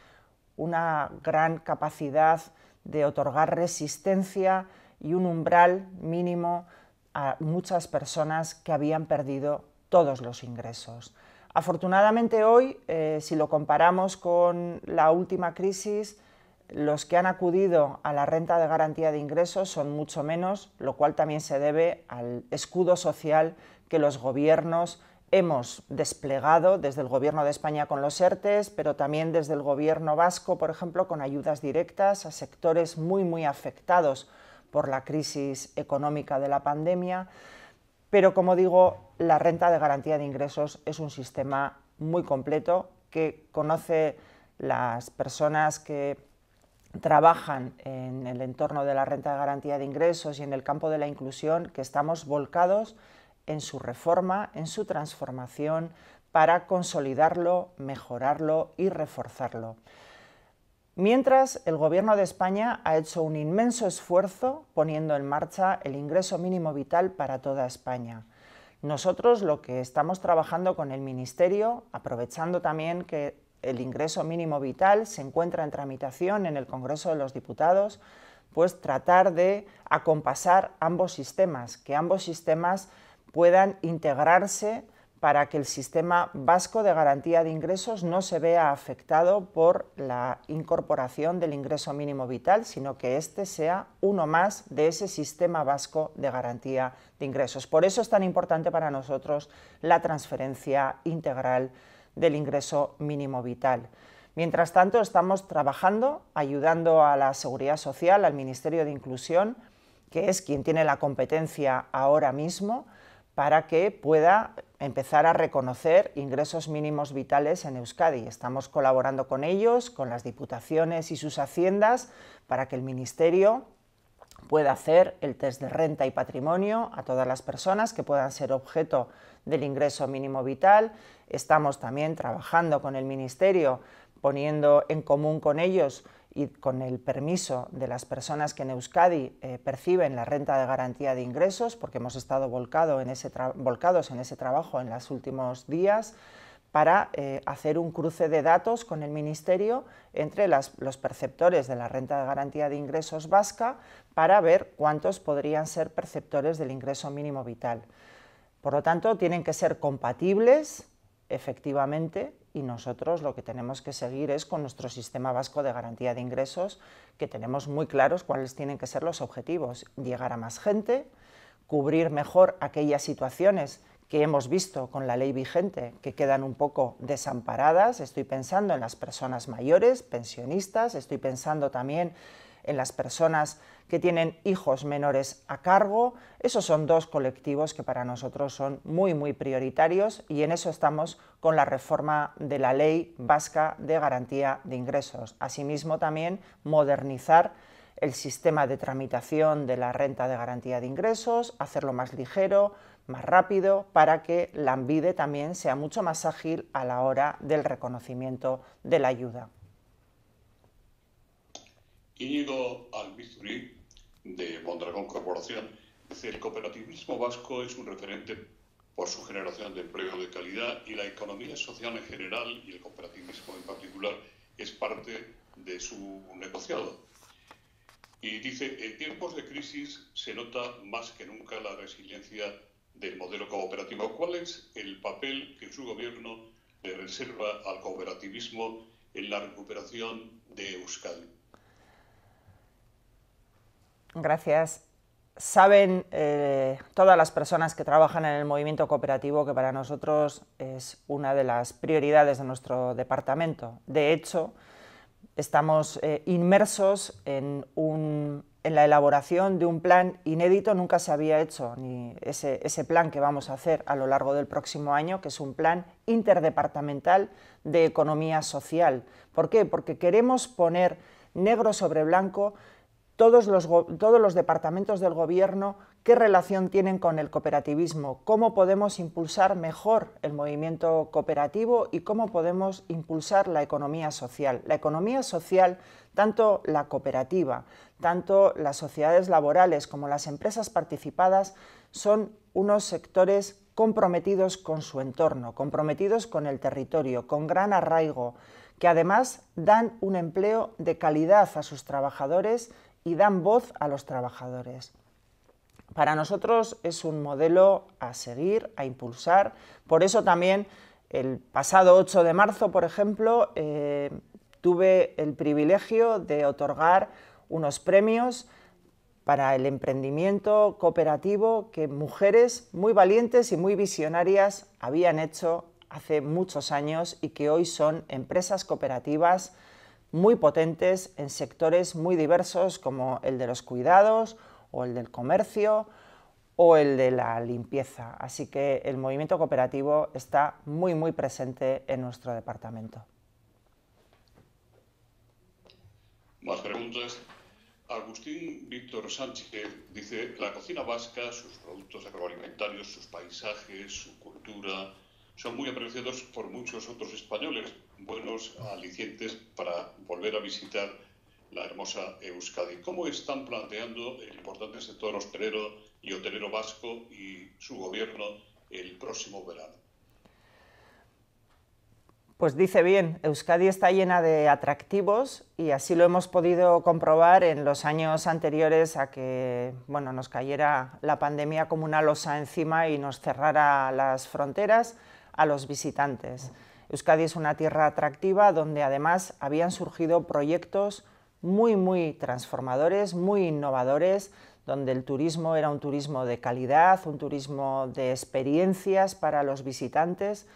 una gran capacidad de otorgar resistencia y un umbral mínimo a muchas personas que habían perdido todos los ingresos. Afortunadamente hoy, eh, si lo comparamos con la última crisis, los que han acudido a la renta de garantía de ingresos son mucho menos, lo cual también se debe al escudo social que los gobiernos hemos desplegado desde el Gobierno de España con los ERTES, pero también desde el Gobierno vasco, por ejemplo, con ayudas directas a sectores muy, muy afectados por la crisis económica de la pandemia. Pero, como digo, la renta de garantía de ingresos es un sistema muy completo que conoce las personas que trabajan en el entorno de la renta de garantía de ingresos y en el campo de la inclusión, que estamos volcados en su reforma, en su transformación, para consolidarlo, mejorarlo y reforzarlo. Mientras, el Gobierno de España ha hecho un inmenso esfuerzo poniendo en marcha el ingreso mínimo vital para toda España. Nosotros lo que estamos trabajando con el Ministerio, aprovechando también que el ingreso mínimo vital se encuentra en tramitación en el Congreso de los Diputados, pues tratar de acompasar ambos sistemas, que ambos sistemas puedan integrarse para que el sistema vasco de garantía de ingresos no se vea afectado por la incorporación del ingreso mínimo vital, sino que este sea uno más de ese sistema vasco de garantía de ingresos. Por eso es tan importante para nosotros la transferencia integral del ingreso mínimo vital. Mientras tanto, estamos trabajando, ayudando a la Seguridad Social, al Ministerio de Inclusión, que es quien tiene la competencia ahora mismo, para que pueda empezar a reconocer ingresos mínimos vitales en Euskadi. Estamos colaborando con ellos, con las diputaciones y sus haciendas, para que el Ministerio pueda hacer el test de renta y patrimonio a todas las personas que puedan ser objeto del ingreso mínimo vital. Estamos también trabajando con el Ministerio, poniendo en común con ellos y con el permiso de las personas que en Euskadi eh, perciben la renta de garantía de ingresos, porque hemos estado volcados en ese trabajo en los últimos días, para eh, hacer un cruce de datos con el Ministerio entre los perceptores de la renta de garantía de ingresos vasca para ver cuántos podrían ser perceptores del ingreso mínimo vital. Por lo tanto, tienen que ser compatibles, efectivamente, y nosotros lo que tenemos que seguir es con nuestro sistema vasco de garantía de ingresos, que tenemos muy claros cuáles tienen que ser los objetivos. Llegar a más gente, cubrir mejor aquellas situaciones que hemos visto con la ley vigente que quedan un poco desamparadas. Estoy pensando en las personas mayores, pensionistas, estoy pensando también en las personas que tienen hijos menores a cargo. Esos son dos colectivos que para nosotros son muy, muy prioritarios y en eso estamos con la reforma de la Ley Vasca de Garantía de Ingresos. Asimismo, también modernizar el sistema de tramitación de la renta de garantía de ingresos, hacerlo más ligero, más rápido, para que la ANVIDE también sea mucho más ágil a la hora del reconocimiento de la ayuda. Íñigo Albizuri de Mondragón Corporación, dice, el cooperativismo vasco es un referente por su generación de empleo de calidad y la economía social en general y el cooperativismo en particular es parte de su negociado. Y dice, en tiempos de crisis se nota más que nunca la resiliencia del modelo cooperativo. ¿Cuál es el papel que su gobierno le reserva al cooperativismo en la recuperación de Euskadi? Gracias. Saben eh, todas las personas que trabajan en el movimiento cooperativo que para nosotros es una de las prioridades de nuestro departamento. De hecho, estamos eh, inmersos en, la elaboración de un plan inédito, nunca se había hecho, ni ese, ese, plan que vamos a hacer a lo largo del próximo año, que es un plan interdepartamental de economía social. ¿Por qué? Porque queremos poner negro sobre blanco todos los, departamentos del gobierno qué relación tienen con el cooperativismo, cómo podemos impulsar mejor el movimiento cooperativo y cómo podemos impulsar la economía social. La economía social, tanto la cooperativa, tanto las sociedades laborales como las empresas participadas, son unos sectores comprometidos con su entorno, comprometidos con el territorio, con gran arraigo, que además dan un empleo de calidad a sus trabajadores y dan voz a los trabajadores. Para nosotros es un modelo a seguir, a impulsar. Por eso también el pasado 8 de marzo, por ejemplo, eh, tuve el privilegio de otorgar unos premios para el emprendimiento cooperativo que mujeres muy valientes y muy visionarias habían hecho hace muchos años y que hoy son empresas cooperativas muy potentes en sectores muy diversos como el de los cuidados o el del comercio o el de la limpieza. Así que el movimiento cooperativo está muy muy presente en nuestro departamento. Más preguntas. Agustín Víctor Sánchez dice, la cocina vasca, sus productos agroalimentarios, sus paisajes, su cultura, son muy apreciados por muchos otros españoles, buenos alicientes para volver a visitar la hermosa Euskadi. ¿Cómo están planteando el importante sector hostelero y hotelero vasco y su gobierno el próximo verano? Pues dice bien, Euskadi está llena de atractivos y así lo hemos podido comprobar en los años anteriores a que bueno, nos cayera la pandemia como una losa encima y nos cerrara las fronteras a los visitantes. Euskadi es una tierra atractiva donde además habían surgido proyectos muy, muy transformadores, muy innovadores, donde el turismo era un turismo de calidad, un turismo de experiencias para los visitantes.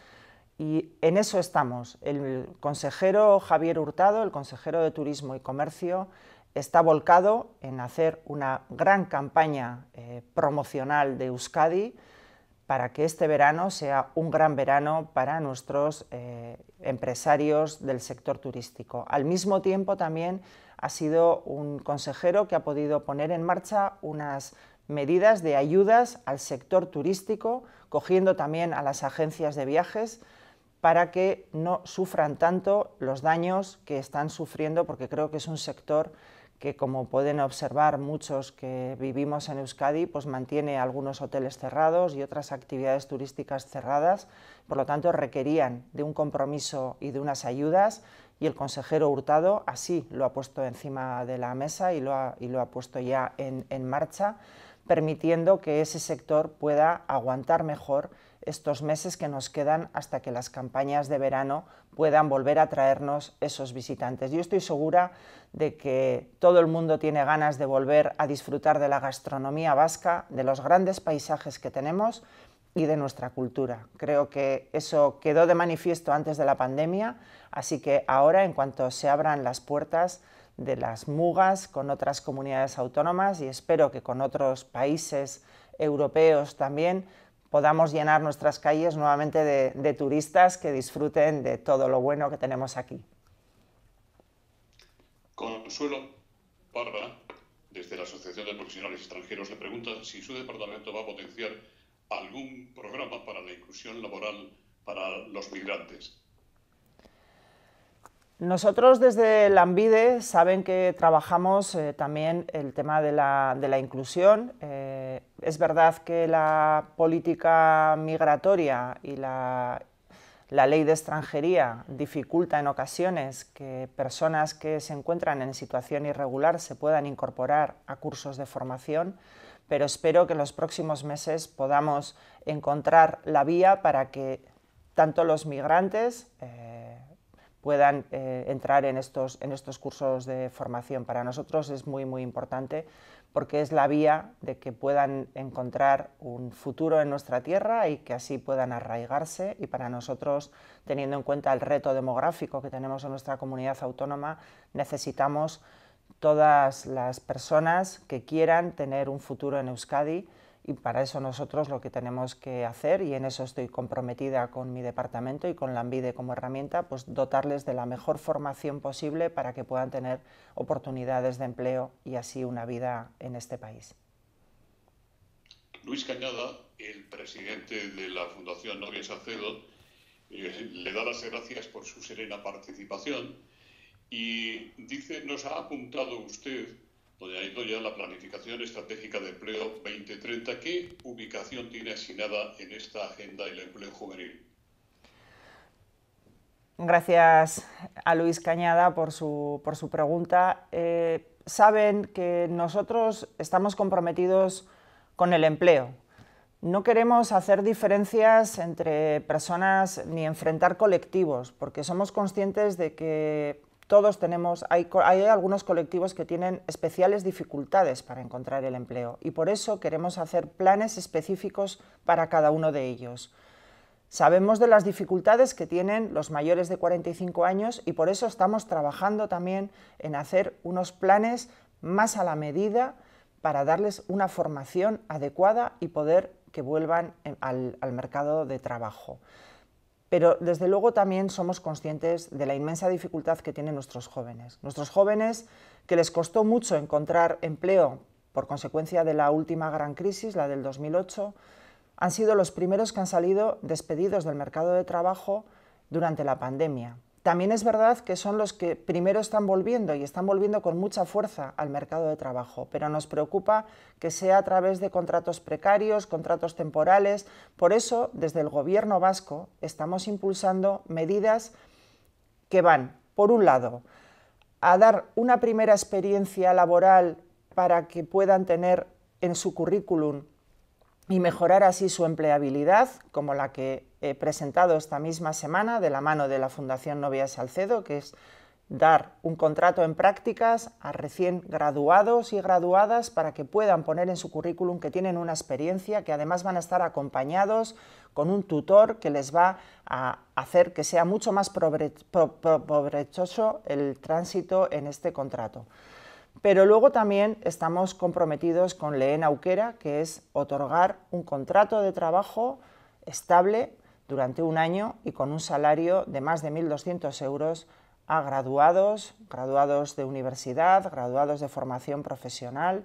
Y en eso estamos. El consejero Javier Hurtado, el consejero de Turismo y Comercio, está volcado en hacer una gran campaña eh, promocional de Euskadi para que este verano sea un gran verano para nuestros eh, empresarios del sector turístico. Al mismo tiempo también ha sido un consejero que ha podido poner en marcha unas medidas de ayudas al sector turístico, cogiendo también a las agencias de viajes para que no sufran tanto los daños que están sufriendo, porque creo que es un sector que como pueden observar muchos que vivimos en Euskadi, pues mantiene algunos hoteles cerrados y otras actividades turísticas cerradas, por lo tanto requerían de un compromiso y de unas ayudas y el consejero Hurtado así lo ha puesto encima de la mesa y lo ha, puesto ya en marcha, permitiendo que ese sector pueda aguantar mejor estos meses que nos quedan hasta que las campañas de verano puedan volver a traernos esos visitantes. Yo estoy segura de que todo el mundo tiene ganas de volver a disfrutar de la gastronomía vasca, de los grandes paisajes que tenemos y de nuestra cultura. Creo que eso quedó de manifiesto antes de la pandemia, así que ahora en cuanto se abran las puertas de las mugas con otras comunidades autónomas y espero que con otros países europeos también podamos llenar nuestras calles nuevamente de, turistas que disfruten de todo lo bueno que tenemos aquí. Consuelo Parra, desde la Asociación de Profesionales Extranjeros, le pregunta si su departamento va a potenciar algún programa para la inclusión laboral para los migrantes. Nosotros desde la saben que trabajamos eh, también el tema de la, inclusión. Eh, es verdad que la política migratoria y la, ley de extranjería dificulta en ocasiones que personas que se encuentran en situación irregular se puedan incorporar a cursos de formación, pero espero que en los próximos meses podamos encontrar la vía para que tanto los migrantes eh, puedan eh, entrar en estos, en estos cursos de formación. Para nosotros es muy, muy importante porque es la vía de que puedan encontrar un futuro en nuestra tierra y que así puedan arraigarse. Y para nosotros, teniendo en cuenta el reto demográfico que tenemos en nuestra comunidad autónoma, necesitamos todas las personas que quieran tener un futuro en Euskadi y para eso nosotros lo que tenemos que hacer, y en eso estoy comprometida con mi departamento y con la ANVIDE como herramienta, pues dotarles de la mejor formación posible para que puedan tener oportunidades de empleo y así una vida en este país. Luis Cañada, el presidente de la Fundación Novia Sacedo, eh, le da las gracias por su serena participación y dice, nos ha apuntado usted donde pues ya la planificación estratégica de empleo 2030. ¿Qué ubicación tiene asignada en esta agenda el empleo juvenil? Gracias a Luis Cañada por su, por su pregunta. Eh, saben que nosotros estamos comprometidos con el empleo. No queremos hacer diferencias entre personas ni enfrentar colectivos, porque somos conscientes de que todos tenemos, hay, algunos colectivos que tienen especiales dificultades para encontrar el empleo y por eso queremos hacer planes específicos para cada uno de ellos. Sabemos de las dificultades que tienen los mayores de 45 años y por eso estamos trabajando también en hacer unos planes más a la medida para darles una formación adecuada y poder que vuelvan al mercado de trabajo. Pero desde luego también somos conscientes de la inmensa dificultad que tienen nuestros jóvenes. Nuestros jóvenes que les costó mucho encontrar empleo por consecuencia de la última gran crisis, la del 2008, han sido los primeros que han salido despedidos del mercado de trabajo durante la pandemia. También es verdad que son los que primero están volviendo y están volviendo con mucha fuerza al mercado de trabajo, pero nos preocupa que sea a través de contratos precarios, contratos temporales. Por eso, desde el Gobierno vasco, estamos impulsando medidas que van, por un lado, a dar una primera experiencia laboral para que puedan tener en su currículum y mejorar así su empleabilidad, como la que he presentado esta misma semana de la mano de la Fundación Novia Salcedo, que es dar un contrato en prácticas a recién graduados y graduadas para que puedan poner en su currículum que tienen una experiencia, que además van a estar acompañados con un tutor que les va a hacer que sea mucho más provechoso el tránsito en este contrato. Pero luego también estamos comprometidos con Leena Auquera, que es otorgar un contrato de trabajo estable durante un año y con un salario de más de 1.200 euros a graduados, graduados de universidad, graduados de formación profesional,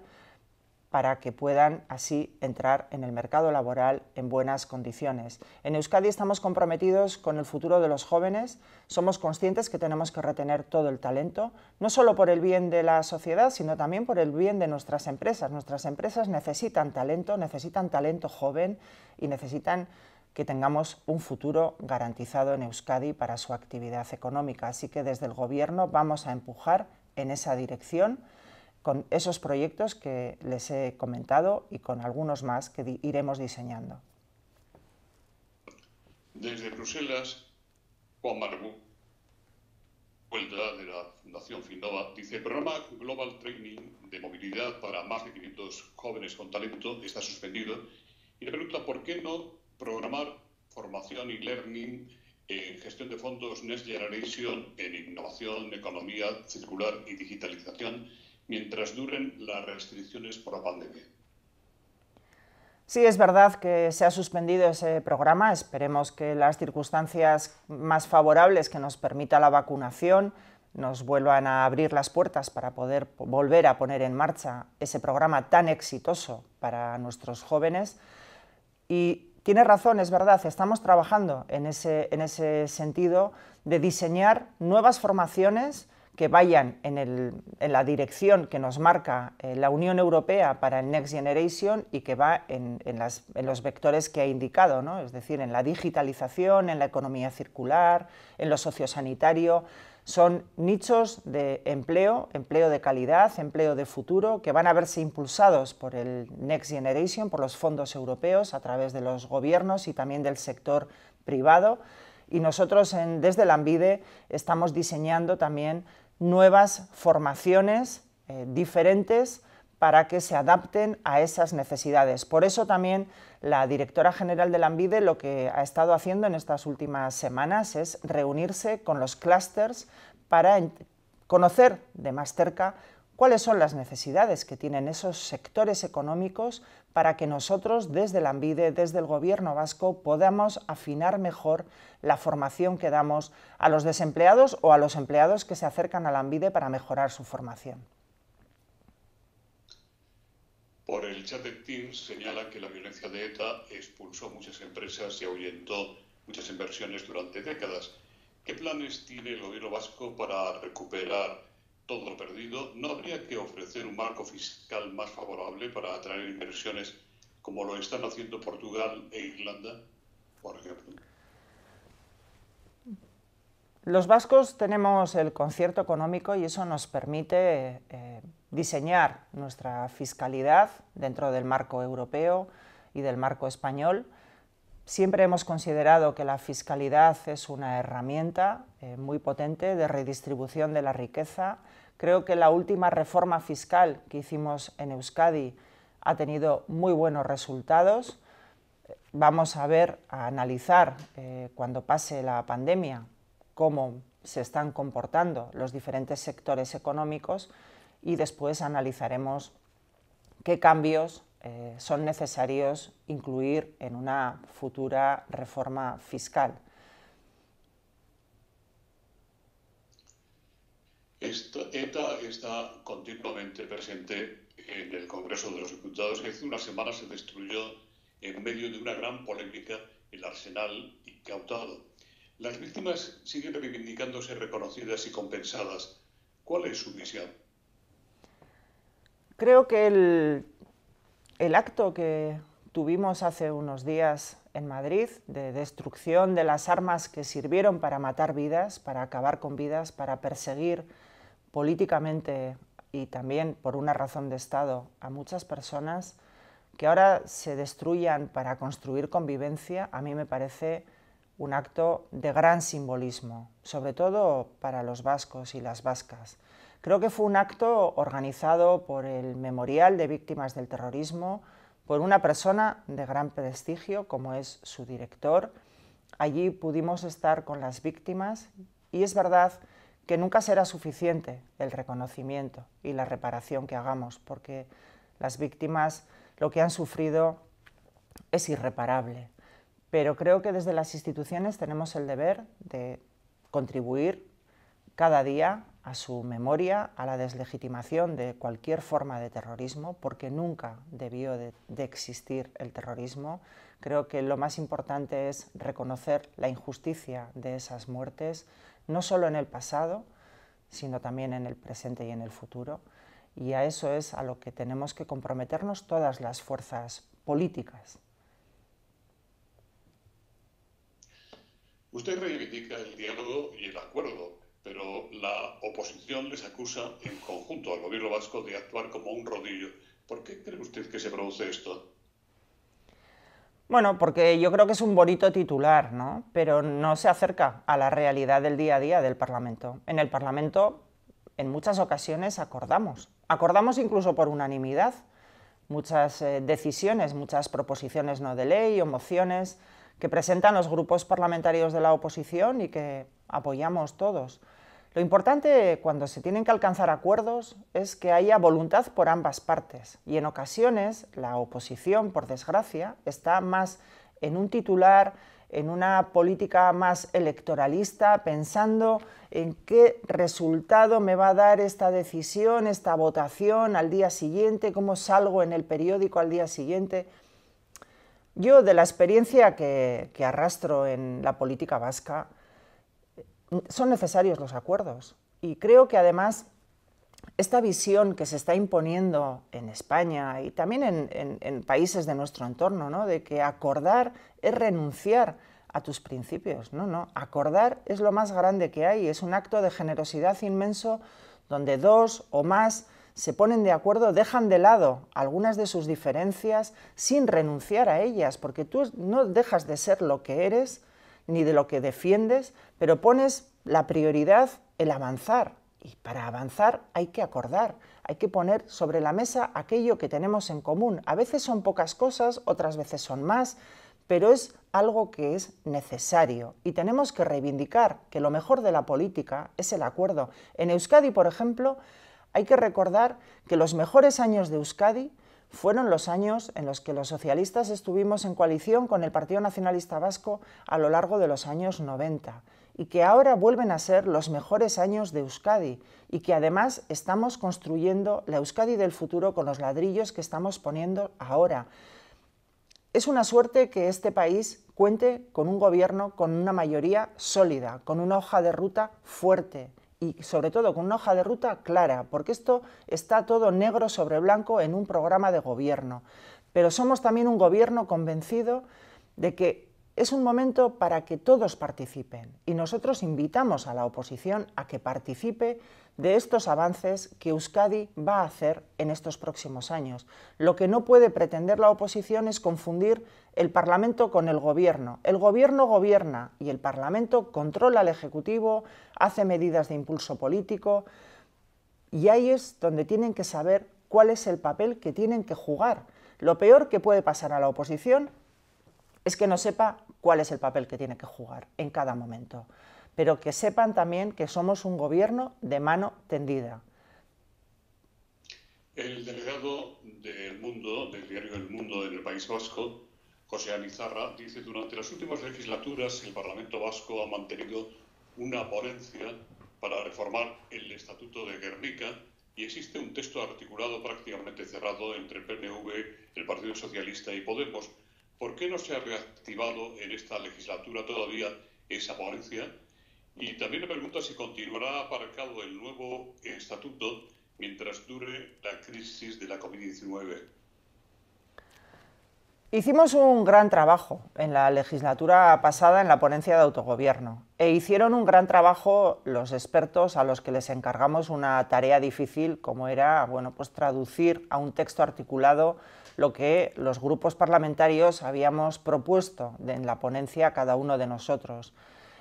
para que puedan así entrar en el mercado laboral en buenas condiciones. En Euskadi estamos comprometidos con el futuro de los jóvenes, somos conscientes que tenemos que retener todo el talento, no solo por el bien de la sociedad, sino también por el bien de nuestras empresas. Nuestras empresas necesitan talento, necesitan talento joven y necesitan que tengamos un futuro garantizado en Euskadi para su actividad económica. Así que desde el Gobierno vamos a empujar en esa dirección con esos proyectos que les he comentado y con algunos más que iremos diseñando. Desde Bruselas, Juan Margu, vuelta de la Fundación FINDOVA, dice, programa Global Training de Movilidad para más de 500 jóvenes con talento está suspendido y le pregunta por qué no programar formación y learning en gestión de fondos Next Generation, en innovación, economía circular y digitalización mientras duren las restricciones por la pandemia. Sí, es verdad que se ha suspendido ese programa. Esperemos que las circunstancias más favorables que nos permita la vacunación nos vuelvan a abrir las puertas para poder volver a poner en marcha ese programa tan exitoso para nuestros jóvenes. Y tiene razón, es verdad, estamos trabajando en ese, en ese sentido de diseñar nuevas formaciones que vayan en, la dirección que nos marca eh, la Unión Europea para el Next Generation y que va en, los vectores que ha indicado, es decir, en la digitalización, en la economía circular, en lo sociosanitario. Son nichos de empleo, empleo de calidad, empleo de futuro, que van a verse impulsados por el Next Generation, por los fondos europeos, a través de los gobiernos y también del sector privado. Y nosotros desde la AMBIDE estamos diseñando también nuevas formaciones eh, diferentes para que se adapten a esas necesidades. Por eso también la directora general de la ANVIDE lo que ha estado haciendo en estas últimas semanas es reunirse con los clusters para conocer de más cerca cuáles son las necesidades que tienen esos sectores económicos para que nosotros desde el AMBIDE, desde el Gobierno vasco, podamos afinar mejor la formación que damos a los desempleados o a los empleados que se acercan al AMBIDE para mejorar su formación. Por el chat de Teams señala que la violencia de ETA expulsó muchas empresas y ahuyentó muchas inversiones durante décadas. ¿Qué planes tiene el gobierno vasco para recuperar todo perdido, no habría que ofrecer un marco fiscal más favorable para atraer inversiones como lo están haciendo Portugal e Irlanda, por ejemplo. Los vascos tenemos el concierto económico y eso nos permite eh, diseñar nuestra fiscalidad dentro del marco europeo y del marco español Siempre hemos considerado que la fiscalidad es una herramienta eh, muy potente de redistribución de la riqueza. Creo que la última reforma fiscal que hicimos en Euskadi ha tenido muy buenos resultados. Vamos a ver, a analizar eh, cuando pase la pandemia cómo se están comportando los diferentes sectores económicos y después analizaremos qué cambios eh, son necesarios incluir en una futura reforma fiscal. Esto, ETA está continuamente presente en el Congreso de los Diputados. Hace unas semanas se destruyó en medio de una gran polémica el arsenal incautado. Las víctimas siguen reivindicándose reconocidas y compensadas. ¿Cuál es su misión? Creo que el el acto que tuvimos hace unos días en Madrid de destrucción de las armas que sirvieron para matar vidas, para acabar con vidas, para perseguir políticamente y también por una razón de Estado a muchas personas, que ahora se destruyan para construir convivencia, a mí me parece un acto de gran simbolismo, sobre todo para los vascos y las vascas. Creo que fue un acto organizado por el Memorial de Víctimas del Terrorismo, por una persona de gran prestigio como es su director. Allí pudimos estar con las víctimas y es verdad que nunca será suficiente el reconocimiento y la reparación que hagamos, porque las víctimas lo que han sufrido es irreparable. Pero creo que desde las instituciones tenemos el deber de contribuir cada día a su memoria, a la deslegitimación de cualquier forma de terrorismo, porque nunca debió de, existir el terrorismo. Creo que lo más importante es reconocer la injusticia de esas muertes, no solo en el pasado, sino también en el presente y en el futuro. Y a eso es a lo que tenemos que comprometernos todas las fuerzas políticas. Usted reivindica el diálogo y el acuerdo pero la oposición les acusa en conjunto al gobierno vasco de actuar como un rodillo. ¿Por qué cree usted que se produce esto? Bueno, porque yo creo que es un bonito titular, ¿no? Pero no se acerca a la realidad del día a día del Parlamento. En el Parlamento, en muchas ocasiones, acordamos. Acordamos incluso por unanimidad muchas eh, decisiones, muchas proposiciones no de ley o mociones que presentan los grupos parlamentarios de la oposición y que apoyamos todos. Lo importante cuando se tienen que alcanzar acuerdos es que haya voluntad por ambas partes y en ocasiones la oposición, por desgracia, está más en un titular, en una política más electoralista, pensando en qué resultado me va a dar esta decisión, esta votación al día siguiente, cómo salgo en el periódico al día siguiente. Yo de la experiencia que, arrastro en la política vasca, son necesarios los acuerdos. Y creo que además esta visión que se está imponiendo en España y también en, países de nuestro entorno, ¿no? de que acordar es renunciar a tus principios. No, no, acordar es lo más grande que hay, es un acto de generosidad inmenso donde dos o más se ponen de acuerdo, dejan de lado algunas de sus diferencias sin renunciar a ellas, porque tú no dejas de ser lo que eres ni de lo que defiendes, pero pones la prioridad el avanzar. Y para avanzar hay que acordar, hay que poner sobre la mesa aquello que tenemos en común. A veces son pocas cosas, otras veces son más, pero es algo que es necesario y tenemos que reivindicar que lo mejor de la política es el acuerdo. En Euskadi, por ejemplo, hay que recordar que los mejores años de Euskadi fueron los años en los que los socialistas estuvimos en coalición con el Partido Nacionalista Vasco a lo largo de los años 90 y que ahora vuelven a ser los mejores años de Euskadi y que además estamos construyendo la Euskadi del futuro con los ladrillos que estamos poniendo ahora. Es una suerte que este país cuente con un gobierno con una mayoría sólida, con una hoja de ruta fuerte, y sobre todo con una hoja de ruta clara, porque esto está todo negro sobre blanco en un programa de gobierno. Pero somos también un gobierno convencido de que es un momento para que todos participen y nosotros invitamos a la oposición a que participe de estos avances que Euskadi va a hacer en estos próximos años. Lo que no puede pretender la oposición es confundir el Parlamento con el Gobierno. El Gobierno gobierna y el Parlamento controla al Ejecutivo, hace medidas de impulso político y ahí es donde tienen que saber cuál es el papel que tienen que jugar. Lo peor que puede pasar a la oposición es que no sepa cuál es el papel que tiene que jugar en cada momento pero que sepan también que somos un gobierno de mano tendida. El delegado del Mundo, del diario El Mundo en el País Vasco, José Anizarra, dice durante las últimas legislaturas el Parlamento Vasco ha mantenido una ponencia para reformar el Estatuto de Guernica y existe un texto articulado prácticamente cerrado entre el PNV, el Partido Socialista y Podemos. ¿Por qué no se ha reactivado en esta legislatura todavía esa ponencia y también le pregunto si continuará aparcado el nuevo estatuto mientras dure la crisis de la COVID-19. Hicimos un gran trabajo en la legislatura pasada en la ponencia de autogobierno e hicieron un gran trabajo los expertos a los que les encargamos una tarea difícil como era bueno, pues traducir a un texto articulado lo que los grupos parlamentarios habíamos propuesto en la ponencia cada uno de nosotros.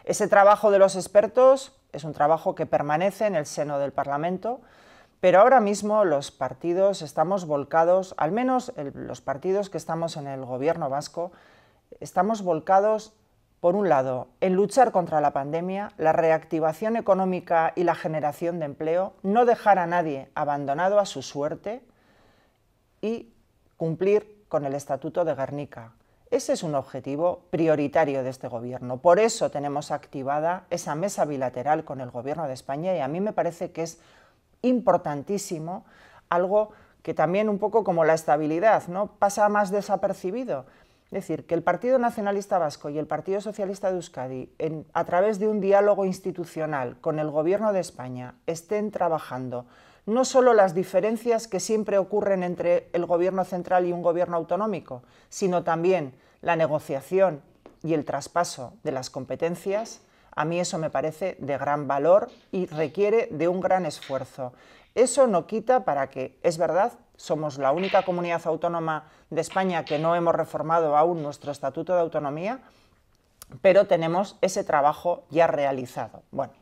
Ese trabajo de los expertos es un trabajo que permanece en el seno del Parlamento, pero ahora mismo los partidos estamos volcados, al menos los partidos que estamos en el gobierno vasco, estamos volcados, por un lado, en luchar contra la pandemia, la reactivación económica y la generación de empleo, no dejar a nadie abandonado a su suerte y cumplir con el Estatuto de Guernica, ese es un objetivo prioritario de este gobierno. Por eso tenemos activada esa mesa bilateral con el gobierno de España y a mí me parece que es importantísimo algo que también un poco como la estabilidad, ¿no? Pasa más desapercibido. Es decir, que el Partido Nacionalista Vasco y el Partido Socialista de Euskadi, a través de un diálogo institucional con el Gobierno de España, estén trabajando no solo las diferencias que siempre ocurren entre el gobierno central y un gobierno autonómico, sino también la negociación y el traspaso de las competencias, a mí eso me parece de gran valor y requiere de un gran esfuerzo. Eso no quita para que, es verdad, somos la única comunidad autónoma de España que no hemos reformado aún nuestro Estatuto de Autonomía, pero tenemos ese trabajo ya realizado. Bueno,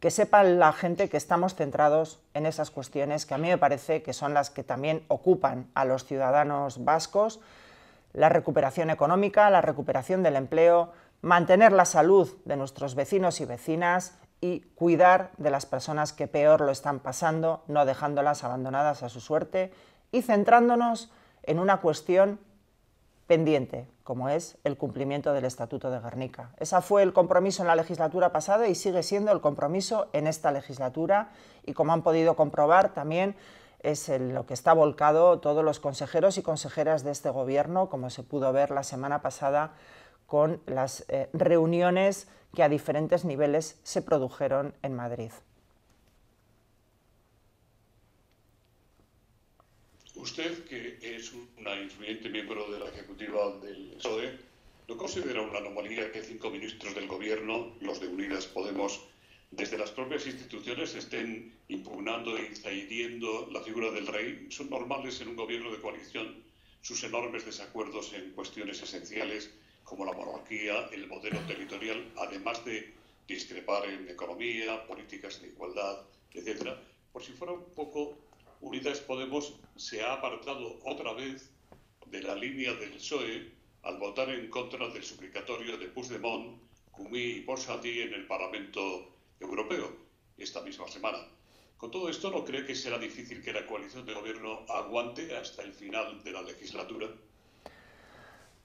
que sepa la gente que estamos centrados en esas cuestiones que a mí me parece que son las que también ocupan a los ciudadanos vascos, la recuperación económica, la recuperación del empleo, mantener la salud de nuestros vecinos y vecinas y cuidar de las personas que peor lo están pasando, no dejándolas abandonadas a su suerte y centrándonos en una cuestión pendiente, como es el cumplimiento del Estatuto de Guernica. Ese fue el compromiso en la legislatura pasada y sigue siendo el compromiso en esta legislatura y como han podido comprobar también es lo que está volcado todos los consejeros y consejeras de este gobierno, como se pudo ver la semana pasada con las eh, reuniones que a diferentes niveles se produjeron en Madrid. Usted, que es una influyente miembro de la ejecutiva del PSOE, ¿no considera una anomalía que cinco ministros del Gobierno, los de Unidas Podemos, desde las propias instituciones estén impugnando e incidiendo la figura del rey? ¿Son normales en un gobierno de coalición sus enormes desacuerdos en cuestiones esenciales como la monarquía, el modelo territorial, además de discrepar en economía, políticas de igualdad, etcétera? Por si fuera un poco Unidas Podemos se ha apartado otra vez de la línea del PSOE al votar en contra del suplicatorio de Puigdemont, Cumí y Borsati en el Parlamento Europeo esta misma semana. Con todo esto, ¿no cree que será difícil que la coalición de gobierno aguante hasta el final de la legislatura?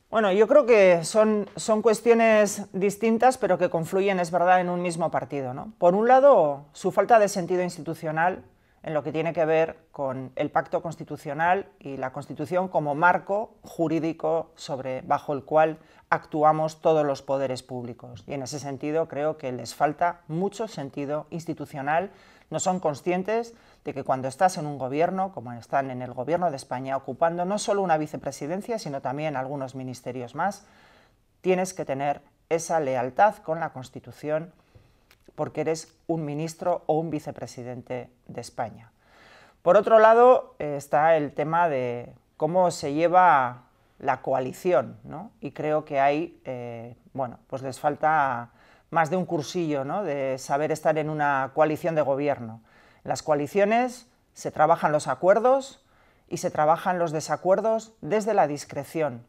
Bueno, yo creo que son, son cuestiones distintas, pero que confluyen, es verdad, en un mismo partido. ¿no? Por un lado, su falta de sentido institucional, en lo que tiene que ver con el pacto constitucional y la Constitución como marco jurídico sobre, bajo el cual actuamos todos los poderes públicos. Y en ese sentido creo que les falta mucho sentido institucional. No son conscientes de que cuando estás en un gobierno, como están en el gobierno de España, ocupando no solo una vicepresidencia, sino también algunos ministerios más, tienes que tener esa lealtad con la Constitución porque eres un ministro o un vicepresidente de España. Por otro lado, eh, está el tema de cómo se lleva la coalición, Y creo que hay, eh, bueno, pues les falta más de un cursillo, ¿no? De saber estar en una coalición de gobierno. las coaliciones se trabajan los acuerdos y se trabajan los desacuerdos desde la discreción.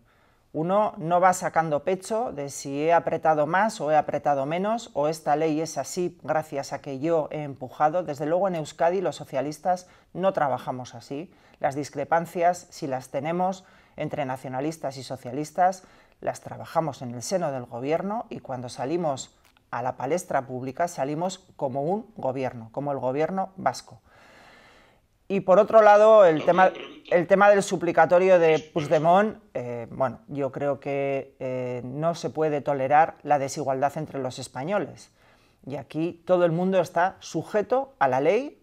Uno no va sacando pecho de si he apretado más o he apretado menos, o esta ley es así gracias a que yo he empujado. Desde luego en Euskadi los socialistas no trabajamos así. Las discrepancias, si las tenemos entre nacionalistas y socialistas, las trabajamos en el seno del gobierno y cuando salimos a la palestra pública salimos como un gobierno, como el gobierno vasco. Y por otro lado, el, tema, el tema del suplicatorio de Puigdemont, eh, bueno, yo creo que eh, no se puede tolerar la desigualdad entre los españoles. Y aquí todo el mundo está sujeto a la ley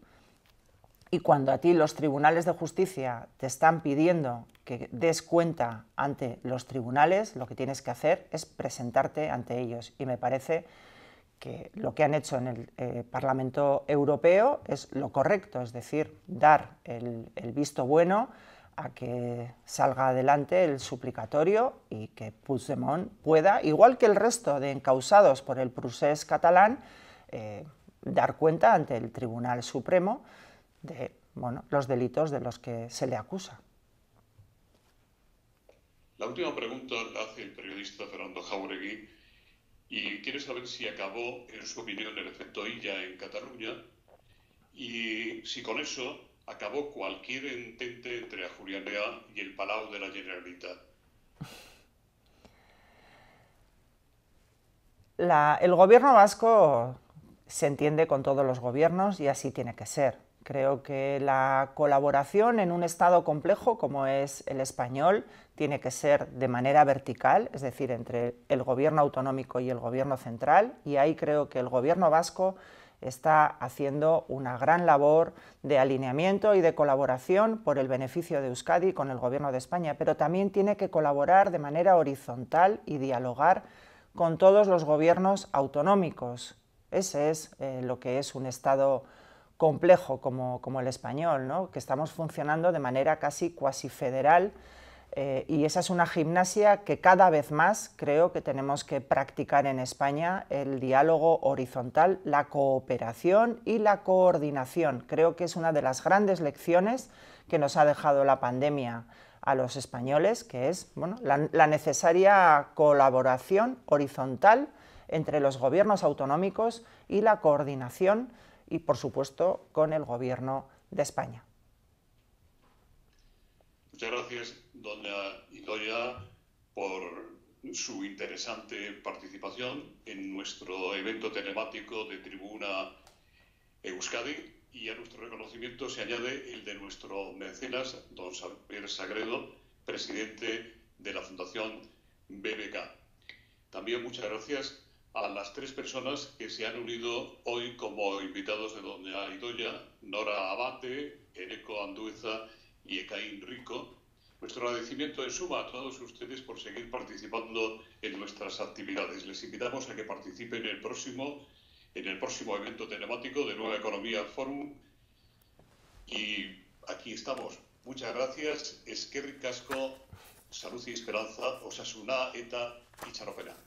y cuando a ti los tribunales de justicia te están pidiendo que des cuenta ante los tribunales, lo que tienes que hacer es presentarte ante ellos. Y me parece que lo que han hecho en el eh, Parlamento Europeo es lo correcto, es decir, dar el, visto bueno a que salga adelante el suplicatorio y que Puigdemont pueda, igual que el resto de encausados por el procés catalán, eh, dar cuenta ante el Tribunal Supremo de los delitos de los que se le acusa. La última pregunta la hace el periodista Fernando Jauregui y quiere saber si acabó, en su opinión, el efecto Illa en Cataluña y si con eso acabó cualquier entente entre la Julianea y el Palau de la Generalitat. el gobierno vasco se entiende con todos los gobiernos y así tiene que ser. Creo que la colaboración en un Estado complejo como es el español tiene que ser de manera vertical, es decir, entre el gobierno autonómico y el gobierno central, y ahí creo que el gobierno vasco está haciendo una gran labor de alineamiento y de colaboración por el beneficio de Euskadi con el Gobierno de España, pero también tiene que colaborar de manera horizontal y dialogar con todos los gobiernos autonómicos. Ese es eh, lo que es un Estado complejo como, el español, que estamos funcionando de manera casi cuasi federal eh, y esa es una gimnasia que cada vez más creo que tenemos que practicar en España, el diálogo horizontal, la cooperación y la coordinación. Creo que es una de las grandes lecciones que nos ha dejado la pandemia a los españoles, que es la necesaria colaboración horizontal entre los gobiernos autonómicos y la coordinación y, por supuesto, con el Gobierno de España. Muchas gracias, doña Idoya, por su interesante participación en nuestro evento telemático de Tribuna Euskadi y a nuestro reconocimiento se añade el de nuestro mecenas, don Samuel Sagredo, presidente de la Fundación BBK. También muchas gracias a las tres personas que se han unido hoy como invitados de doña Idoya, Nora Abate, Eneco Andueza y Ecaín Rico. Nuestro agradecimiento en suma a todos ustedes por seguir participando en nuestras actividades. Les invitamos a que participen en el próximo, en el próximo evento telemático de Nueva Economía Forum. Y aquí estamos. Muchas gracias. Esquerri Casco, Salud y Esperanza, Osasuna, ETA y Charopena.